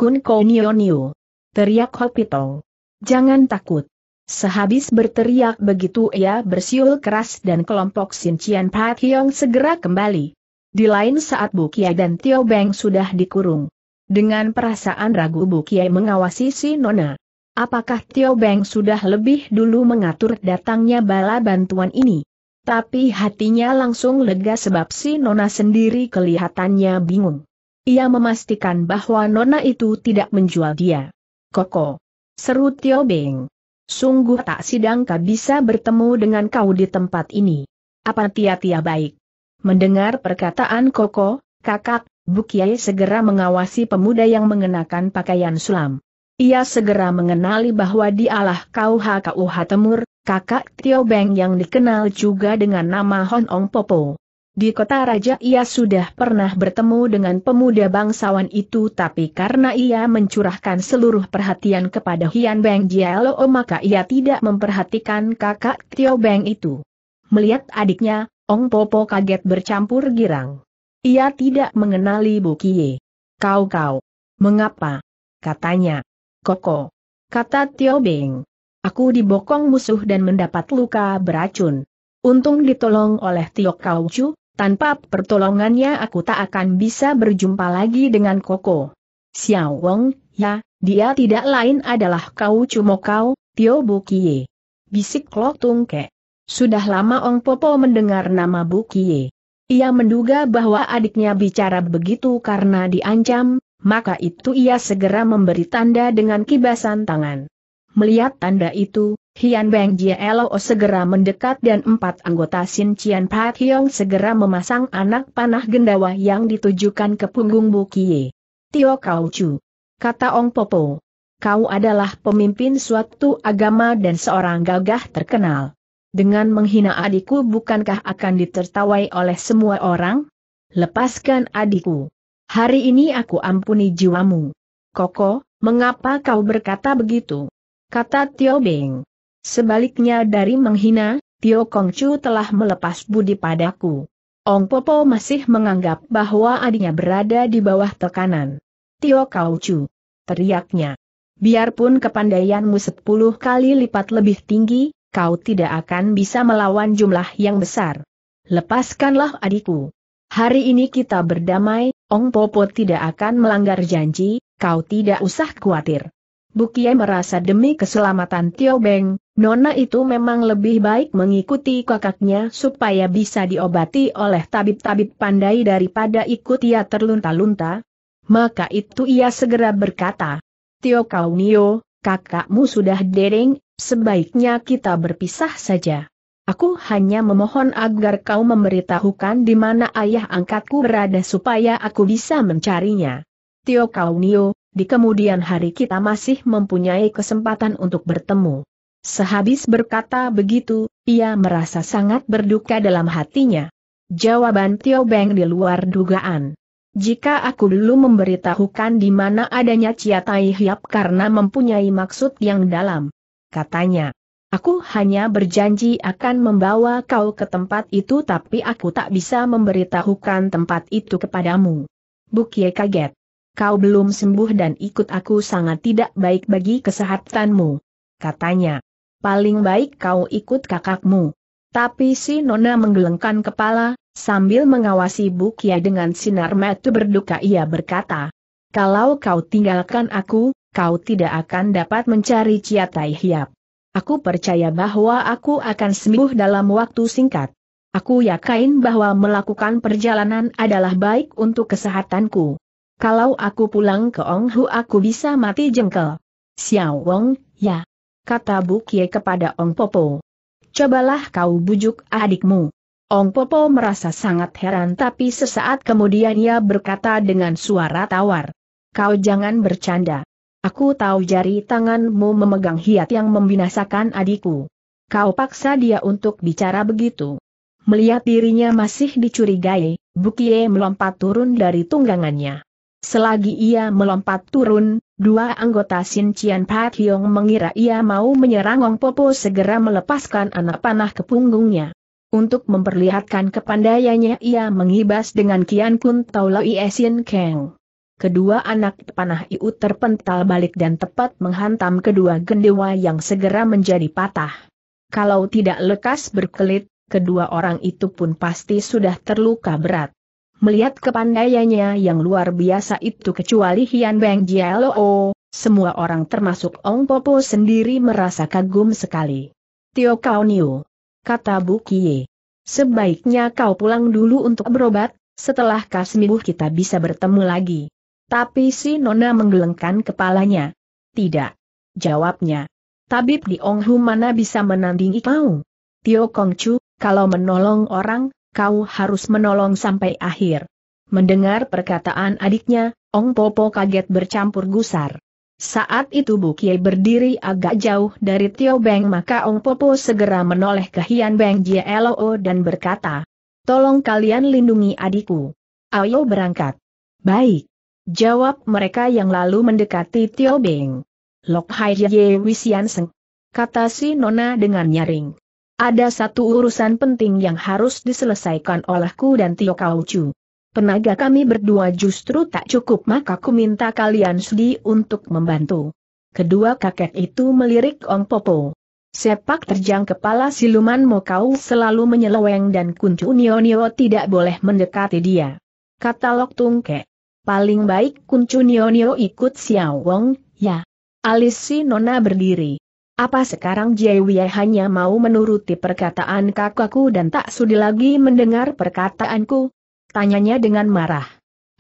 Kun Konyonyo. Teriak Hupitong. Jangan takut. Sehabis berteriak begitu ia bersiul keras dan kelompok Sincian Pat Hiong segera kembali. Di lain saat Bukia dan Tio Beng sudah dikurung. Dengan perasaan ragu Bu Kiai mengawasi si Nona. Apakah Tio Beng sudah lebih dulu mengatur datangnya bala bantuan ini? Tapi hatinya langsung lega sebab si Nona sendiri kelihatannya bingung. Ia memastikan bahwa Nona itu tidak menjual dia. Koko. Seru Tio Beng. Sungguh tak kau bisa bertemu dengan kau di tempat ini. Apa tia-tia baik? Mendengar perkataan Koko, kakak, Bukiai segera mengawasi pemuda yang mengenakan pakaian sulam. Ia segera mengenali bahwa dialah Kauha Temur, kakak Tio Beng yang dikenal juga dengan nama Hon Ong Popo. Di kota raja ia sudah pernah bertemu dengan pemuda bangsawan itu tapi karena ia mencurahkan seluruh perhatian kepada Hian Beng Jialo maka ia tidak memperhatikan kakak Tio Beng itu. Melihat adiknya, Ong Popo kaget bercampur girang. Ia tidak mengenali Bukie. Kau-kau. Mengapa? Katanya. Koko. Kata Tio Beng. Aku dibokong musuh dan mendapat luka beracun. Untung ditolong oleh Tio Kau Chu. tanpa pertolongannya aku tak akan bisa berjumpa lagi dengan Koko. Xiao Wong, ya, dia tidak lain adalah kau Kaucu Mokau, Tio Bukie. Bisik Tung Tungke. Sudah lama Ong Popo mendengar nama Bukie. Ia menduga bahwa adiknya bicara begitu karena diancam, maka itu ia segera memberi tanda dengan kibasan tangan. Melihat tanda itu, Hian Beng Jie Lo segera mendekat dan empat anggota Sin Cian Pat Hiong segera memasang anak panah gendawa yang ditujukan ke punggung Bu Kie. Tio Kau Chu. Kata Ong Popo. Kau adalah pemimpin suatu agama dan seorang gagah terkenal. Dengan menghina adikku bukankah akan ditertawai oleh semua orang? Lepaskan adikku. Hari ini aku ampuni jiwamu. Koko, mengapa kau berkata begitu? Kata Tio Beng. Sebaliknya dari menghina, Tio Kongcu telah melepas budi padaku. Ong Popo masih menganggap bahwa adiknya berada di bawah tekanan. Tio Kau Chu, Teriaknya. Biarpun kepandaianmu sepuluh kali lipat lebih tinggi, kau tidak akan bisa melawan jumlah yang besar. Lepaskanlah adikku. Hari ini kita berdamai, Ong Popo tidak akan melanggar janji, kau tidak usah khawatir. Bukie merasa demi keselamatan Tio Beng, Nona itu memang lebih baik mengikuti kakaknya supaya bisa diobati oleh tabib-tabib pandai daripada ikut ia terlunta-lunta. Maka itu ia segera berkata, Tio Kaunio, kakakmu sudah dering. Sebaiknya kita berpisah saja. Aku hanya memohon agar kau memberitahukan di mana ayah angkatku berada supaya aku bisa mencarinya. Tio Kaunio, di kemudian hari kita masih mempunyai kesempatan untuk bertemu. Sehabis berkata begitu, ia merasa sangat berduka dalam hatinya. Jawaban Tio Beng di luar dugaan. Jika aku dulu memberitahukan di mana adanya Cia Tai Hiap karena mempunyai maksud yang dalam, katanya. Aku hanya berjanji akan membawa kau ke tempat itu tapi aku tak bisa memberitahukan tempat itu kepadamu. Bukye kaget. Kau belum sembuh dan ikut aku sangat tidak baik bagi kesehatanmu. Katanya. Paling baik kau ikut kakakmu. Tapi si Nona menggelengkan kepala, sambil mengawasi Bukia dengan sinar mata berduka ia berkata. Kalau kau tinggalkan aku, kau tidak akan dapat mencari Ciatai Hiap. Aku percaya bahwa aku akan sembuh dalam waktu singkat. Aku yakin bahwa melakukan perjalanan adalah baik untuk kesehatanku. Kalau aku pulang ke Ong Hu aku bisa mati jengkel. Xiao Wong, ya. Kata Bu Kie kepada Ong Popo. Cobalah kau bujuk adikmu. Ong Popo merasa sangat heran tapi sesaat kemudian ia berkata dengan suara tawar. Kau jangan bercanda. Aku tahu jari tanganmu memegang hiat yang membinasakan adikku. Kau paksa dia untuk bicara begitu. Melihat dirinya masih dicurigai, Bukie melompat turun dari tunggangannya. Selagi ia melompat turun, dua anggota Sin Cian Pat Hiong mengira ia mau menyerang wong Popo segera melepaskan anak panah ke punggungnya. Untuk memperlihatkan kepandaiannya ia mengibas dengan Kian pun Tau Lai Esin Keng kedua anak panah itu terpental balik dan tepat menghantam kedua gendewa yang segera menjadi patah. Kalau tidak lekas berkelit, kedua orang itu pun pasti sudah terluka berat. Melihat kepandaiannya yang luar biasa itu kecuali Hian Beng Jialo, semua orang termasuk Ong Popo sendiri merasa kagum sekali. Tio Kau Niu. Kata Bu Kie. Sebaiknya kau pulang dulu untuk berobat, setelah kasmibuh kita bisa bertemu lagi. Tapi si Nona menggelengkan kepalanya. Tidak. Jawabnya. Tabib di Onghu mana bisa menandingi kau? Tio Kongcu, kalau menolong orang, kau harus menolong sampai akhir. Mendengar perkataan adiknya, Ong Popo kaget bercampur gusar. Saat itu Bu Kiai berdiri agak jauh dari Tio Beng maka Ong Popo segera menoleh ke Hian Beng Jieloo dan berkata, Tolong kalian lindungi adikku. Ayo berangkat. Baik. Jawab mereka yang lalu mendekati Tio Beng. Lok Hai Ye Wisian Seng. Kata si Nona dengan nyaring. Ada satu urusan penting yang harus diselesaikan olehku dan Tio Kau Chu. Tenaga kami berdua justru tak cukup maka ku minta kalian sedi untuk membantu. Kedua kakek itu melirik Ong Popo. Sepak terjang kepala siluman Mokau selalu menyeleweng dan Kuncu Nio Nio tidak boleh mendekati dia. Kata Lok Tungke. Paling baik Nio ikut Xiao Wong, ya. Alis si Nona berdiri. Apa sekarang Jiewie hanya mau menuruti perkataan kakakku dan tak sudi lagi mendengar perkataanku? Tanyanya dengan marah.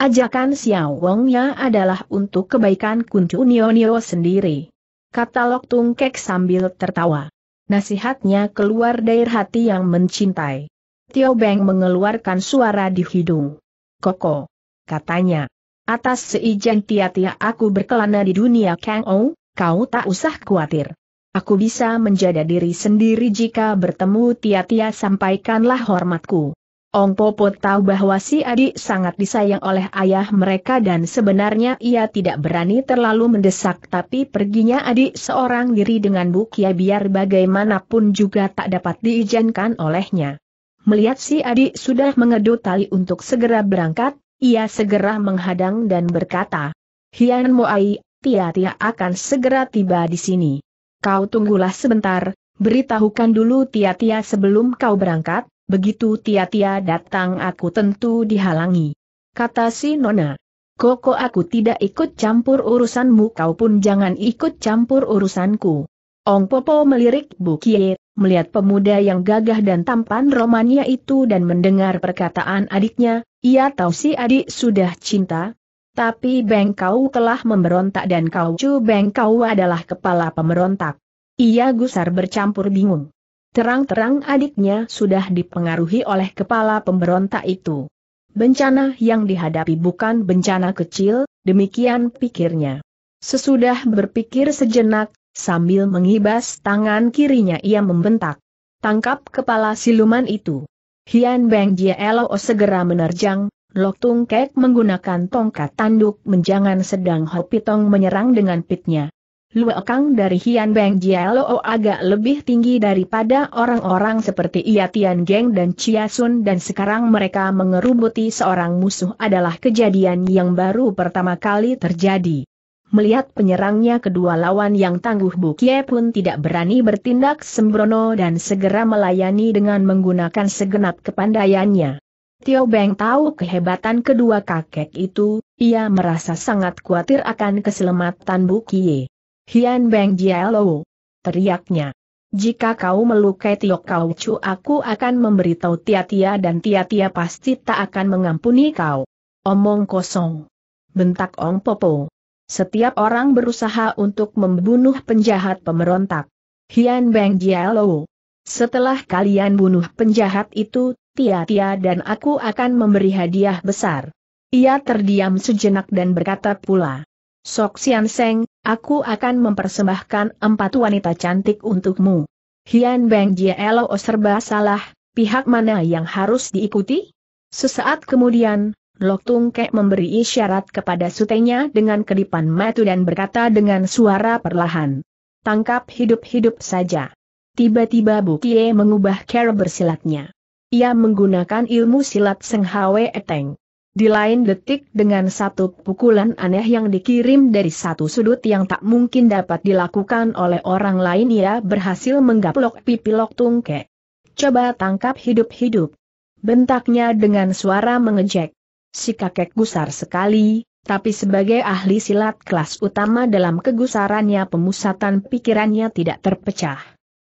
Ajakan Xiao Wongnya adalah untuk kebaikan Nio sendiri. Kata Lok Tung Kek sambil tertawa. Nasihatnya keluar dari hati yang mencintai. Tio Beng mengeluarkan suara di hidung. Koko katanya. Atas seijen tia-tia aku berkelana di dunia Kang Ou, kau tak usah khawatir. Aku bisa menjaga diri sendiri jika bertemu tia-tia sampaikanlah hormatku. Ong Popo tahu bahwa si adik sangat disayang oleh ayah mereka dan sebenarnya ia tidak berani terlalu mendesak tapi perginya adik seorang diri dengan Bukia ya, biar bagaimanapun juga tak dapat diizinkan olehnya. Melihat si adik sudah mengedut tali untuk segera berangkat, ia segera menghadang dan berkata, Hian Moai, Tia-Tia akan segera tiba di sini. Kau tunggulah sebentar, beritahukan dulu Tia-Tia sebelum kau berangkat, begitu Tia-Tia datang aku tentu dihalangi. Kata si Nona. Koko aku tidak ikut campur urusanmu kau pun jangan ikut campur urusanku. Ong Popo melirik Bu Melihat pemuda yang gagah dan tampan Romania itu dan mendengar perkataan adiknya, ia tahu si adik sudah cinta. Tapi Bengkau telah memberontak dan kau cu Bengkau adalah kepala pemberontak. Ia gusar bercampur bingung. Terang-terang adiknya sudah dipengaruhi oleh kepala pemberontak itu. Bencana yang dihadapi bukan bencana kecil, demikian pikirnya. Sesudah berpikir sejenak, Sambil mengibas tangan kirinya ia membentak. Tangkap kepala siluman itu. Hian Beng Jie segera menerjang, Lok Tung Kek menggunakan tongkat tanduk menjangan sedang Ho Pitong menyerang dengan pitnya. Luekang dari Hian Beng Jie agak lebih tinggi daripada orang-orang seperti Ia Tian Geng dan Chia Sun dan sekarang mereka mengerubuti seorang musuh adalah kejadian yang baru pertama kali terjadi. Melihat penyerangnya kedua lawan yang tangguh Bukie pun tidak berani bertindak sembrono dan segera melayani dengan menggunakan segenap kepandaiannya. Tio Beng tahu kehebatan kedua kakek itu, ia merasa sangat khawatir akan keselamatan Bukie. Hian Beng Jialo, teriaknya. Jika kau melukai Tio Kau Chu aku akan memberitahu Tia-Tia dan Tia-Tia pasti tak akan mengampuni kau. Omong kosong. Bentak Ong Popo. Setiap orang berusaha untuk membunuh penjahat pemberontak. Hian Beng Jialo. Setelah kalian bunuh penjahat itu, Tia-tia dan aku akan memberi hadiah besar. Ia terdiam sejenak dan berkata pula. Sok Sian Seng, aku akan mempersembahkan empat wanita cantik untukmu. Hian Beng Jialo serba salah, pihak mana yang harus diikuti? Sesaat kemudian, Lok Tungkek memberi isyarat kepada sutenya dengan kedipan matu dan berkata dengan suara perlahan. Tangkap hidup-hidup saja. Tiba-tiba Bukie mengubah cara bersilatnya. Ia menggunakan ilmu silat Seng Hwe Eteng. Di lain detik dengan satu pukulan aneh yang dikirim dari satu sudut yang tak mungkin dapat dilakukan oleh orang lain ia berhasil menggaplok pipi Lok Tungke. Coba tangkap hidup-hidup. Bentaknya dengan suara mengejek. Si kakek gusar sekali, tapi sebagai ahli silat kelas utama dalam kegusarannya pemusatan pikirannya tidak terpecah.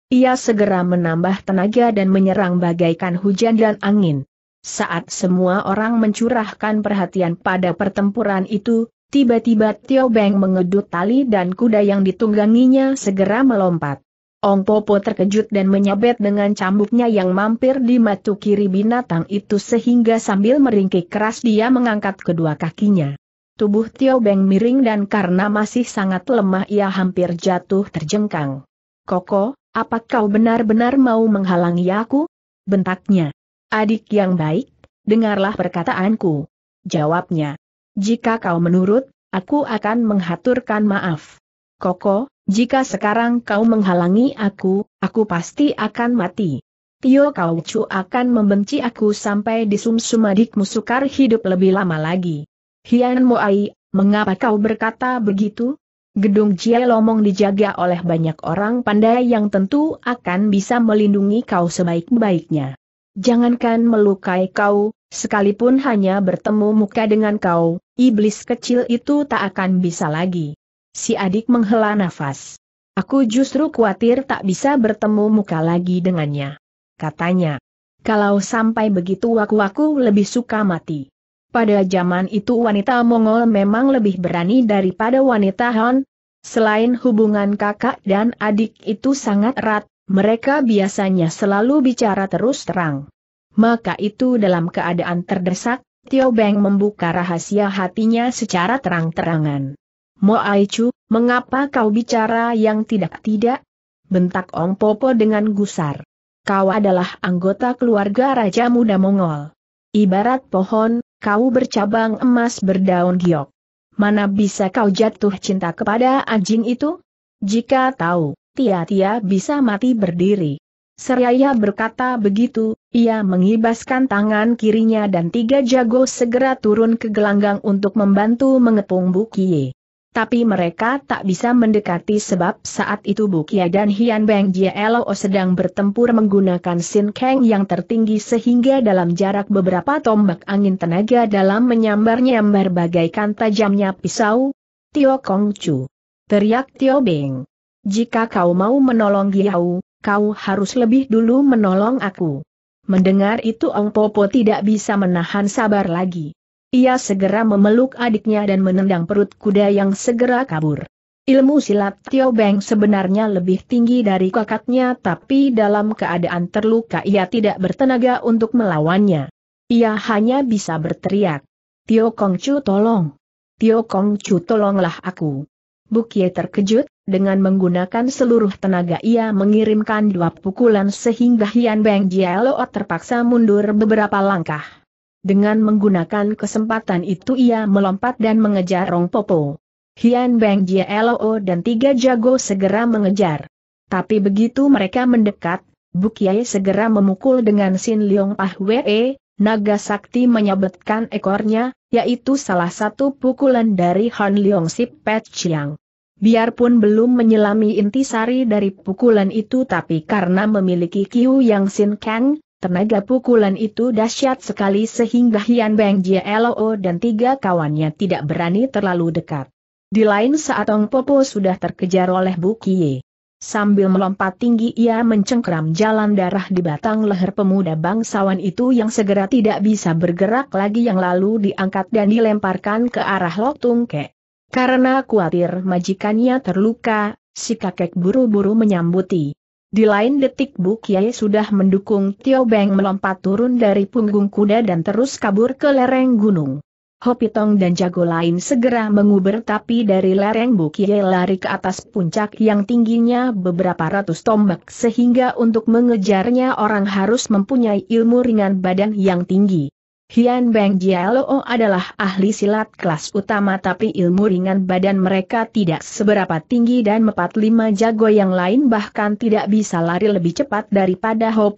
Ia segera menambah tenaga dan menyerang bagaikan hujan dan angin. Saat semua orang mencurahkan perhatian pada pertempuran itu, tiba-tiba Tio Beng mengedut tali dan kuda yang ditungganginya segera melompat. Ong Popo terkejut dan menyabet dengan cambuknya yang mampir di matu kiri binatang itu sehingga sambil meringkik keras dia mengangkat kedua kakinya. Tubuh Tio Beng miring dan karena masih sangat lemah ia hampir jatuh terjengkang. Koko, apa kau benar-benar mau menghalangi aku? Bentaknya. Adik yang baik, dengarlah perkataanku. Jawabnya. Jika kau menurut, aku akan menghaturkan maaf. Koko, jika sekarang kau menghalangi aku, aku pasti akan mati. Tio Kau Chu akan membenci aku sampai di sum adikmu sukar hidup lebih lama lagi. Hian Moai, mengapa kau berkata begitu? Gedung Jie Lomong dijaga oleh banyak orang pandai yang tentu akan bisa melindungi kau sebaik-baiknya. Jangankan melukai kau, sekalipun hanya bertemu muka dengan kau, iblis kecil itu tak akan bisa lagi si adik menghela nafas. Aku justru khawatir tak bisa bertemu muka lagi dengannya. Katanya, kalau sampai begitu aku-aku lebih suka mati. Pada zaman itu wanita Mongol memang lebih berani daripada wanita Han. Selain hubungan kakak dan adik itu sangat erat, mereka biasanya selalu bicara terus terang. Maka itu dalam keadaan terdesak, Tio Beng membuka rahasia hatinya secara terang-terangan. Mo Aichu, mengapa kau bicara yang tidak-tidak? Bentak Ong Popo dengan gusar. Kau adalah anggota keluarga Raja Muda Mongol. Ibarat pohon, kau bercabang emas berdaun giok. Mana bisa kau jatuh cinta kepada anjing itu? Jika tahu, Tia-Tia bisa mati berdiri. Seraya berkata begitu, ia mengibaskan tangan kirinya dan tiga jago segera turun ke gelanggang untuk membantu mengepung Bukie tapi mereka tak bisa mendekati sebab saat itu Bukia dan Hian Beng Jielo sedang bertempur menggunakan Sin Kang yang tertinggi sehingga dalam jarak beberapa tombak angin tenaga dalam menyambar-nyambar bagaikan tajamnya pisau. Tio Kong Chu. Teriak Tio Beng. Jika kau mau menolong Giao, kau harus lebih dulu menolong aku. Mendengar itu Ong Popo tidak bisa menahan sabar lagi. Ia segera memeluk adiknya dan menendang perut kuda yang segera kabur. Ilmu silat Tio Beng sebenarnya lebih tinggi dari kakaknya tapi dalam keadaan terluka ia tidak bertenaga untuk melawannya. Ia hanya bisa berteriak. Tio Kong Chu tolong. Tio Kong Chu tolonglah aku. Bukie terkejut, dengan menggunakan seluruh tenaga ia mengirimkan dua pukulan sehingga Hian Beng Jialo terpaksa mundur beberapa langkah dengan menggunakan kesempatan itu ia melompat dan mengejar Rong Popo. Hian Beng Jie Loo dan tiga jago segera mengejar. Tapi begitu mereka mendekat, Bukiai segera memukul dengan Sin Leong Ah Wee, naga sakti menyabetkan ekornya, yaitu salah satu pukulan dari Han Leong Sip Pet Chiang. Biarpun belum menyelami intisari dari pukulan itu tapi karena memiliki Kiu Yang Sin Kang, Tenaga pukulan itu dahsyat sekali sehingga Hian Beng Jieloo dan tiga kawannya tidak berani terlalu dekat. Di lain saat Ong Popo sudah terkejar oleh Bu Kie. Sambil melompat tinggi ia mencengkram jalan darah di batang leher pemuda bangsawan itu yang segera tidak bisa bergerak lagi yang lalu diangkat dan dilemparkan ke arah Lok Ke. Karena khawatir majikannya terluka, si kakek buru-buru menyambuti. Di lain detik Bu Kiai sudah mendukung Tio Beng melompat turun dari punggung kuda dan terus kabur ke lereng gunung. Hopitong dan jago lain segera menguber tapi dari lereng Bu Kiai lari ke atas puncak yang tingginya beberapa ratus tombak sehingga untuk mengejarnya orang harus mempunyai ilmu ringan badan yang tinggi. Hian Beng Jialoo adalah ahli silat kelas utama tapi ilmu ringan badan mereka tidak seberapa tinggi dan mepat lima jago yang lain bahkan tidak bisa lari lebih cepat daripada Ho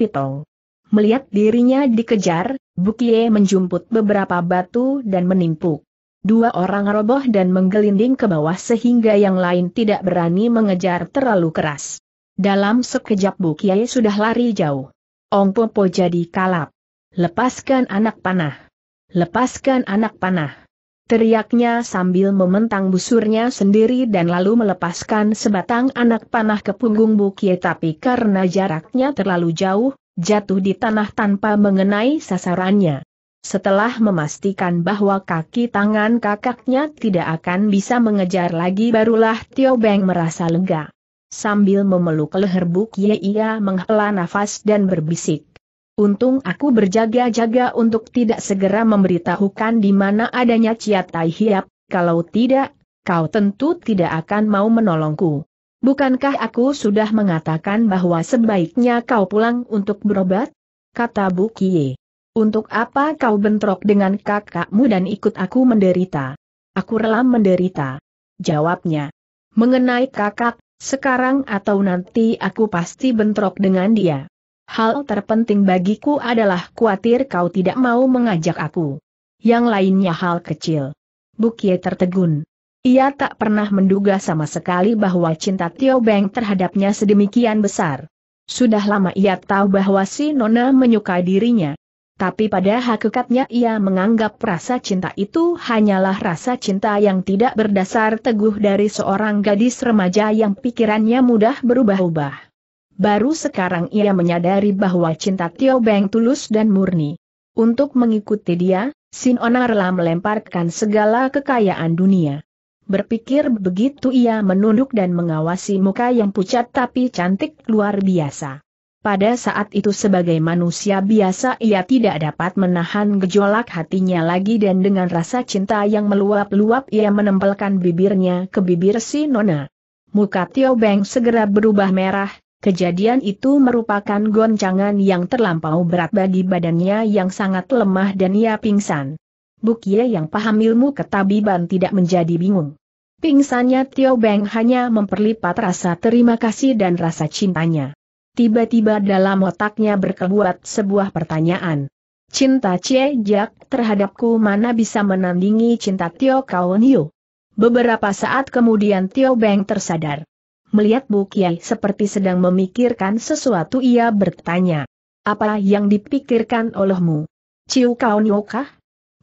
Melihat dirinya dikejar, Bukie menjumput beberapa batu dan menimpuk. Dua orang roboh dan menggelinding ke bawah sehingga yang lain tidak berani mengejar terlalu keras. Dalam sekejap Bukie sudah lari jauh. Ong Popo jadi kalap. Lepaskan anak panah! Lepaskan anak panah! Teriaknya sambil mementang busurnya sendiri dan lalu melepaskan sebatang anak panah ke punggung Bukie tapi karena jaraknya terlalu jauh, jatuh di tanah tanpa mengenai sasarannya. Setelah memastikan bahwa kaki tangan kakaknya tidak akan bisa mengejar lagi barulah Tio Beng merasa lega. Sambil memeluk leher Bukie ia menghela nafas dan berbisik. Untung aku berjaga-jaga untuk tidak segera memberitahukan di mana adanya Ciatai Hiap, kalau tidak, kau tentu tidak akan mau menolongku. Bukankah aku sudah mengatakan bahwa sebaiknya kau pulang untuk berobat? Kata Bu Kie. Untuk apa kau bentrok dengan kakakmu dan ikut aku menderita? Aku rela menderita. Jawabnya. Mengenai kakak, sekarang atau nanti aku pasti bentrok dengan dia. Hal terpenting bagiku adalah khawatir kau tidak mau mengajak aku. Yang lainnya hal kecil. Bukie tertegun. Ia tak pernah menduga sama sekali bahwa cinta Tio Beng terhadapnya sedemikian besar. Sudah lama ia tahu bahwa si Nona menyukai dirinya. Tapi pada hakikatnya ia menganggap rasa cinta itu hanyalah rasa cinta yang tidak berdasar teguh dari seorang gadis remaja yang pikirannya mudah berubah-ubah baru sekarang ia menyadari bahwa cinta Tio Beng tulus dan murni. Untuk mengikuti dia, Sin rela melemparkan segala kekayaan dunia. Berpikir begitu ia menunduk dan mengawasi muka yang pucat tapi cantik luar biasa. Pada saat itu sebagai manusia biasa ia tidak dapat menahan gejolak hatinya lagi dan dengan rasa cinta yang meluap-luap ia menempelkan bibirnya ke bibir si Nona. Muka Tio Beng segera berubah merah, Kejadian itu merupakan goncangan yang terlampau berat bagi badannya yang sangat lemah dan ia pingsan. Bukie yang paham ilmu ketabiban tidak menjadi bingung. Pingsannya Tio Beng hanya memperlipat rasa terima kasih dan rasa cintanya. Tiba-tiba dalam otaknya berkebuat sebuah pertanyaan. Cinta Cie Jack terhadapku mana bisa menandingi cinta Tio Kaon Yu. Beberapa saat kemudian Tio Beng tersadar. Melihat Bu Kiai seperti sedang memikirkan sesuatu ia bertanya. Apa yang dipikirkan olehmu? Ciu kau nyokah?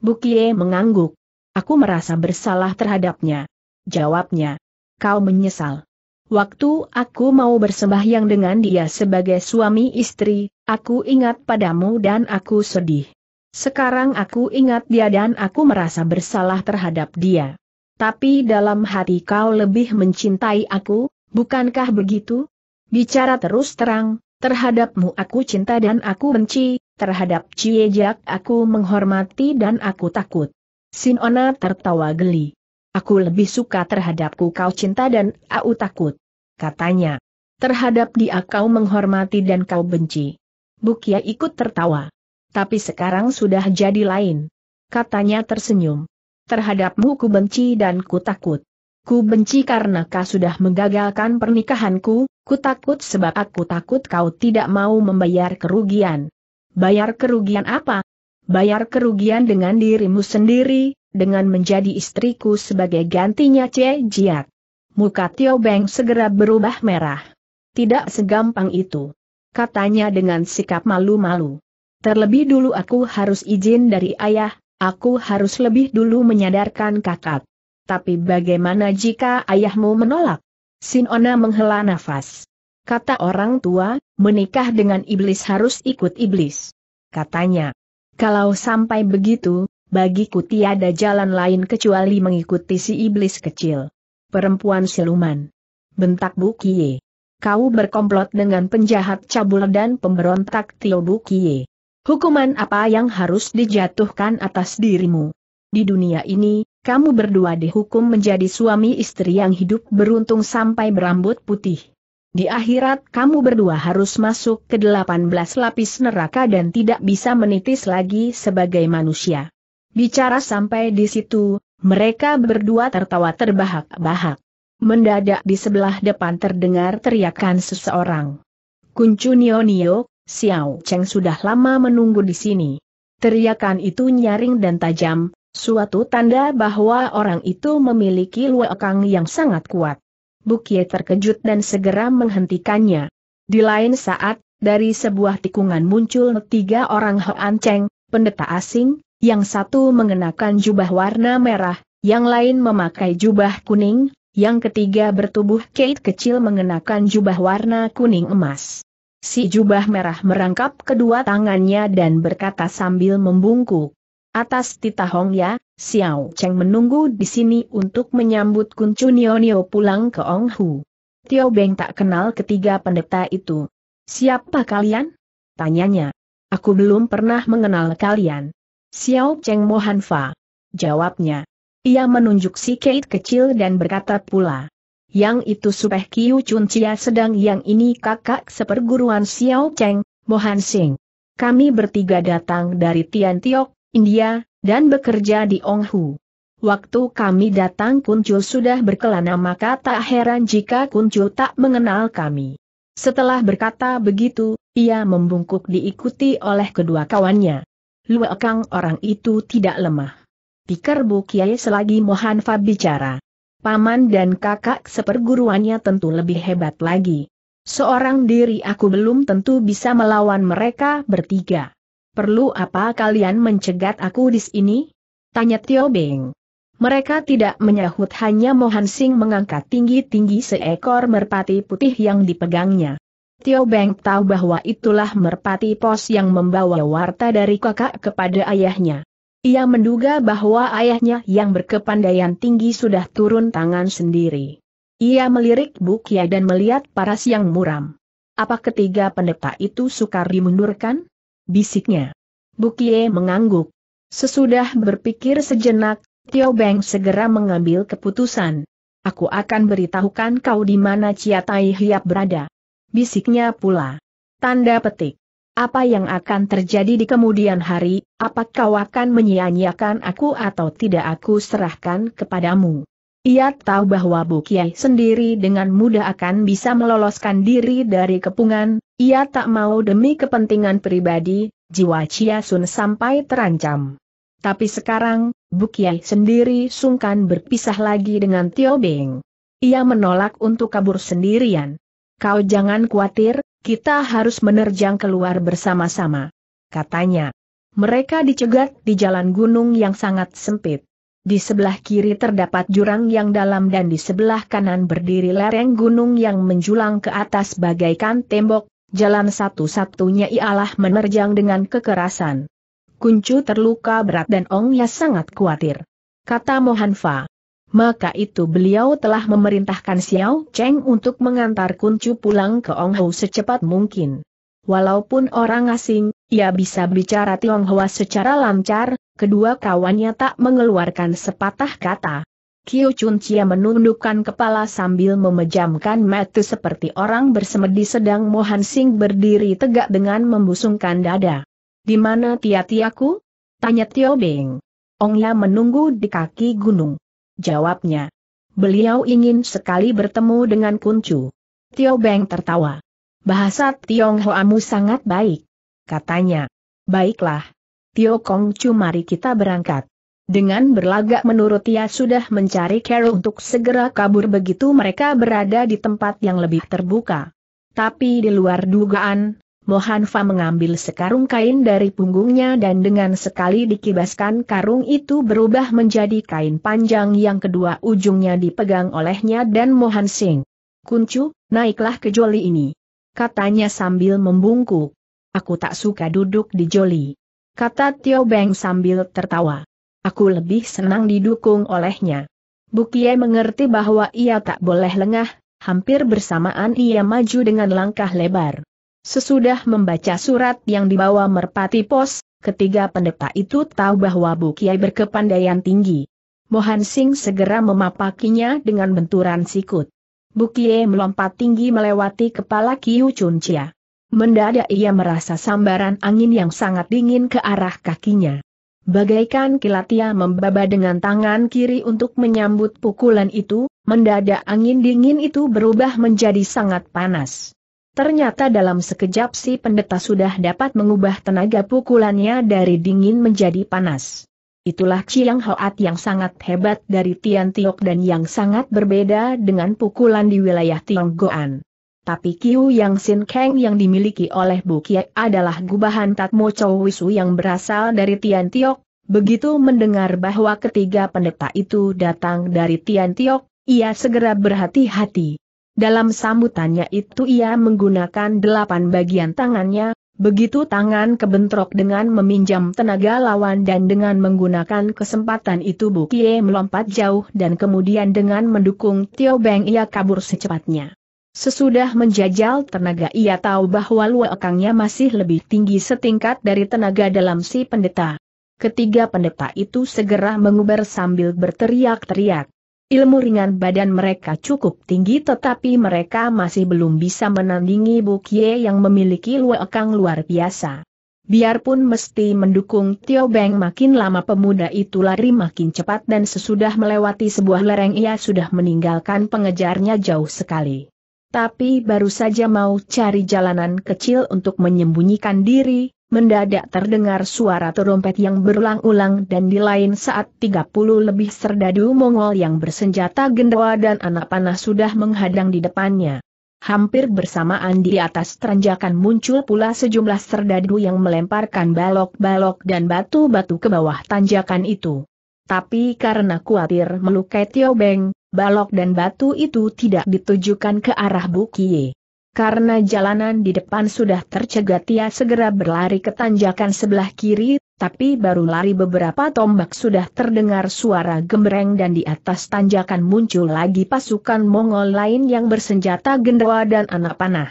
Bu Kiai mengangguk. Aku merasa bersalah terhadapnya. Jawabnya. Kau menyesal. Waktu aku mau bersembahyang dengan dia sebagai suami istri, aku ingat padamu dan aku sedih. Sekarang aku ingat dia dan aku merasa bersalah terhadap dia. Tapi dalam hati kau lebih mencintai aku, Bukankah begitu? Bicara terus terang, terhadapmu aku cinta dan aku benci, terhadap Ciejak aku menghormati dan aku takut. Sinona tertawa geli. Aku lebih suka terhadapku kau cinta dan aku takut. Katanya. Terhadap dia kau menghormati dan kau benci. Bukia ikut tertawa. Tapi sekarang sudah jadi lain. Katanya tersenyum. Terhadapmu ku benci dan ku takut. Ku benci karena kau sudah menggagalkan pernikahanku, ku takut sebab aku takut kau tidak mau membayar kerugian. Bayar kerugian apa? Bayar kerugian dengan dirimu sendiri, dengan menjadi istriku sebagai gantinya Cie Jiat. Muka Tio Beng segera berubah merah. Tidak segampang itu. Katanya dengan sikap malu-malu. Terlebih dulu aku harus izin dari ayah, aku harus lebih dulu menyadarkan kakak. Tapi bagaimana jika ayahmu menolak? Sinona menghela nafas. Kata orang tua, menikah dengan iblis harus ikut iblis. Katanya, kalau sampai begitu, bagiku tiada jalan lain kecuali mengikuti si iblis kecil. Perempuan siluman. Bentak Bukie. Kau berkomplot dengan penjahat cabul dan pemberontak Tio Bukie. Hukuman apa yang harus dijatuhkan atas dirimu? Di dunia ini, kamu berdua dihukum menjadi suami istri yang hidup beruntung sampai berambut putih. Di akhirat kamu berdua harus masuk ke delapan belas lapis neraka dan tidak bisa menitis lagi sebagai manusia. Bicara sampai di situ, mereka berdua tertawa terbahak-bahak. Mendadak di sebelah depan terdengar teriakan seseorang. Kuncu Nio Nio, Xiao Cheng sudah lama menunggu di sini. Teriakan itu nyaring dan tajam, Suatu tanda bahwa orang itu memiliki luekang yang sangat kuat. Bukie terkejut dan segera menghentikannya. Di lain saat, dari sebuah tikungan muncul tiga orang Hoan Cheng, pendeta asing, yang satu mengenakan jubah warna merah, yang lain memakai jubah kuning, yang ketiga bertubuh Kate kecil mengenakan jubah warna kuning emas. Si jubah merah merangkap kedua tangannya dan berkata sambil membungkuk, atas titah ya, Xiao Cheng menunggu di sini untuk menyambut Kun Chunionio pulang ke Ong Hu. Tio Beng tak kenal ketiga pendeta itu. Siapa kalian? Tanyanya. Aku belum pernah mengenal kalian. Xiao Cheng Mohanfa, Jawabnya. Ia menunjuk si Kate kecil dan berkata pula. Yang itu Supeh Kiu Chun Chia sedang yang ini kakak seperguruan Xiao Cheng, Mohan Sing. Kami bertiga datang dari Tian Tiok, India, dan bekerja di Onghu. Waktu kami datang Kuncul sudah berkelana maka tak heran jika Kuncul tak mengenal kami. Setelah berkata begitu, ia membungkuk diikuti oleh kedua kawannya. Luekang orang itu tidak lemah. Pikir Bu Kiai selagi Mohanfa bicara. Paman dan kakak seperguruannya tentu lebih hebat lagi. Seorang diri aku belum tentu bisa melawan mereka bertiga perlu apa kalian mencegat aku di sini? Tanya Tio Beng. Mereka tidak menyahut hanya Mohan Sing mengangkat tinggi-tinggi seekor merpati putih yang dipegangnya. Tio Beng tahu bahwa itulah merpati pos yang membawa warta dari kakak kepada ayahnya. Ia menduga bahwa ayahnya yang berkepandaian tinggi sudah turun tangan sendiri. Ia melirik Bukia dan melihat paras yang muram. Apa ketiga pendeta itu sukar dimundurkan? bisiknya. Bukie mengangguk. Sesudah berpikir sejenak, Tio Beng segera mengambil keputusan. Aku akan beritahukan kau di mana cia tai Hiap berada. Bisiknya pula. Tanda petik. Apa yang akan terjadi di kemudian hari, apakah kau akan menyia-nyiakan aku atau tidak aku serahkan kepadamu. Ia tahu bahwa Bu sendiri dengan mudah akan bisa meloloskan diri dari kepungan, ia tak mau demi kepentingan pribadi, jiwa Chia Sun sampai terancam. Tapi sekarang, Bu sendiri sungkan berpisah lagi dengan Tio Beng. Ia menolak untuk kabur sendirian. Kau jangan khawatir, kita harus menerjang keluar bersama-sama. Katanya. Mereka dicegat di jalan gunung yang sangat sempit. Di sebelah kiri terdapat jurang yang dalam dan di sebelah kanan berdiri lereng gunung yang menjulang ke atas bagaikan tembok, jalan satu-satunya ialah menerjang dengan kekerasan. Kuncu terluka berat dan Ong Ya sangat khawatir. Kata Mohanfa. Maka itu beliau telah memerintahkan Xiao Cheng untuk mengantar Kuncu pulang ke Ong Hou secepat mungkin. Walaupun orang asing, ia bisa bicara Tionghoa secara lancar, kedua kawannya tak mengeluarkan sepatah kata. Kiu Chun Chia menundukkan kepala sambil memejamkan mata seperti orang bersemedi sedang Mohan Singh berdiri tegak dengan membusungkan dada. Di mana Tia-Tiaku? Tanya Tio Beng. Ongya menunggu di kaki gunung. Jawabnya. Beliau ingin sekali bertemu dengan Kuncu. Tio Beng tertawa. Bahasa Tionghoamu sangat baik katanya. Baiklah. Tio Kong Chu mari kita berangkat. Dengan berlagak menurut ia sudah mencari Carol untuk segera kabur begitu mereka berada di tempat yang lebih terbuka. Tapi di luar dugaan, Mohanfa mengambil sekarung kain dari punggungnya dan dengan sekali dikibaskan karung itu berubah menjadi kain panjang yang kedua ujungnya dipegang olehnya dan Mohan Singh. Kuncu, naiklah ke joli ini. Katanya sambil membungkuk. Aku tak suka duduk di joli. Kata Tio Beng sambil tertawa. Aku lebih senang didukung olehnya. Bukie mengerti bahwa ia tak boleh lengah, hampir bersamaan ia maju dengan langkah lebar. Sesudah membaca surat yang dibawa merpati pos, ketiga pendeta itu tahu bahwa Bukie berkepandaian tinggi. Mohan Singh segera memapakinya dengan benturan sikut. Bukie melompat tinggi melewati kepala Kiu Chun Chia. Mendadak ia merasa sambaran angin yang sangat dingin ke arah kakinya. Bagaikan kilat ia membaba dengan tangan kiri untuk menyambut pukulan itu, mendadak angin dingin itu berubah menjadi sangat panas. Ternyata dalam sekejap si pendeta sudah dapat mengubah tenaga pukulannya dari dingin menjadi panas. Itulah Chiang Hoat yang sangat hebat dari Tian Tiok dan yang sangat berbeda dengan pukulan di wilayah Tionggoan. Tapi Kiu Yang Sin Kang yang dimiliki oleh Bu Kie adalah gubahan Tatmo Chow Wisu yang berasal dari Tian Tiok. Begitu mendengar bahwa ketiga pendeta itu datang dari Tian Tiok, ia segera berhati-hati. Dalam sambutannya itu ia menggunakan delapan bagian tangannya, begitu tangan kebentrok dengan meminjam tenaga lawan dan dengan menggunakan kesempatan itu Bu Kie melompat jauh dan kemudian dengan mendukung Tio Beng ia kabur secepatnya. Sesudah menjajal tenaga ia tahu bahwa luakangnya masih lebih tinggi setingkat dari tenaga dalam si pendeta. Ketiga pendeta itu segera menguber sambil berteriak-teriak. Ilmu ringan badan mereka cukup tinggi tetapi mereka masih belum bisa menandingi Bukye yang memiliki luakang luar biasa. Biarpun mesti mendukung Tio Beng makin lama pemuda itu lari makin cepat dan sesudah melewati sebuah lereng ia sudah meninggalkan pengejarnya jauh sekali tapi baru saja mau cari jalanan kecil untuk menyembunyikan diri, mendadak terdengar suara terompet yang berulang-ulang dan di lain saat 30 lebih serdadu Mongol yang bersenjata gendawa dan anak panah sudah menghadang di depannya. Hampir bersamaan di atas teranjakan muncul pula sejumlah serdadu yang melemparkan balok-balok dan batu-batu ke bawah tanjakan itu. Tapi karena khawatir melukai Tio Beng, balok dan batu itu tidak ditujukan ke arah Bukie. Karena jalanan di depan sudah tercegat ia segera berlari ke tanjakan sebelah kiri, tapi baru lari beberapa tombak sudah terdengar suara gemereng dan di atas tanjakan muncul lagi pasukan Mongol lain yang bersenjata gendawa dan anak panah.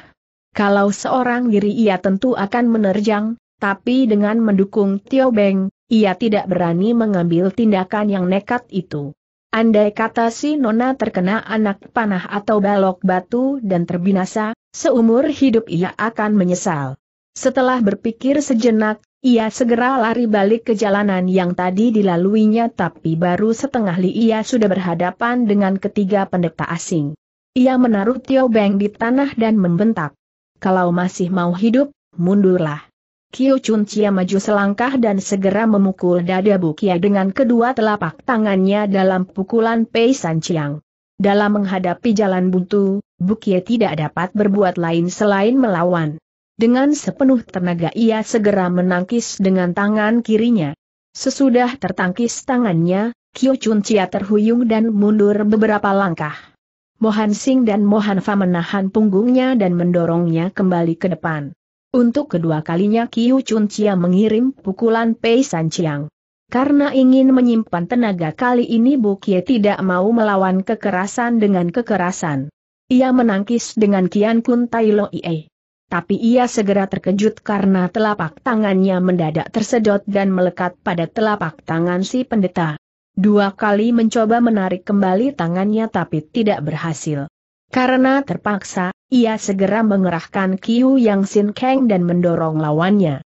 Kalau seorang diri ia tentu akan menerjang, tapi dengan mendukung Tio Beng, ia tidak berani mengambil tindakan yang nekat itu. Andai kata si Nona terkena anak panah atau balok batu dan terbinasa, seumur hidup ia akan menyesal. Setelah berpikir sejenak, ia segera lari balik ke jalanan yang tadi dilaluinya tapi baru setengah li ia sudah berhadapan dengan ketiga pendeta asing. Ia menaruh Tio Beng di tanah dan membentak. Kalau masih mau hidup, mundurlah. Kiu Chun Chia maju selangkah dan segera memukul dada Bukia dengan kedua telapak tangannya dalam pukulan Pei San Chiang. Dalam menghadapi jalan buntu, Bukia tidak dapat berbuat lain selain melawan. Dengan sepenuh tenaga ia segera menangkis dengan tangan kirinya. Sesudah tertangkis tangannya, Kiu Chun Chia terhuyung dan mundur beberapa langkah. Mohan Singh dan Mohan Fa menahan punggungnya dan mendorongnya kembali ke depan. Untuk kedua kalinya Kiu Chun Chia mengirim pukulan Pei San Chiang. Karena ingin menyimpan tenaga kali ini Bu Kie tidak mau melawan kekerasan dengan kekerasan. Ia menangkis dengan Kian Kun Tai Lo Ie. Tapi ia segera terkejut karena telapak tangannya mendadak tersedot dan melekat pada telapak tangan si pendeta. Dua kali mencoba menarik kembali tangannya tapi tidak berhasil. Karena terpaksa, ia segera mengerahkan Kiu Yang Sin Kang dan mendorong lawannya.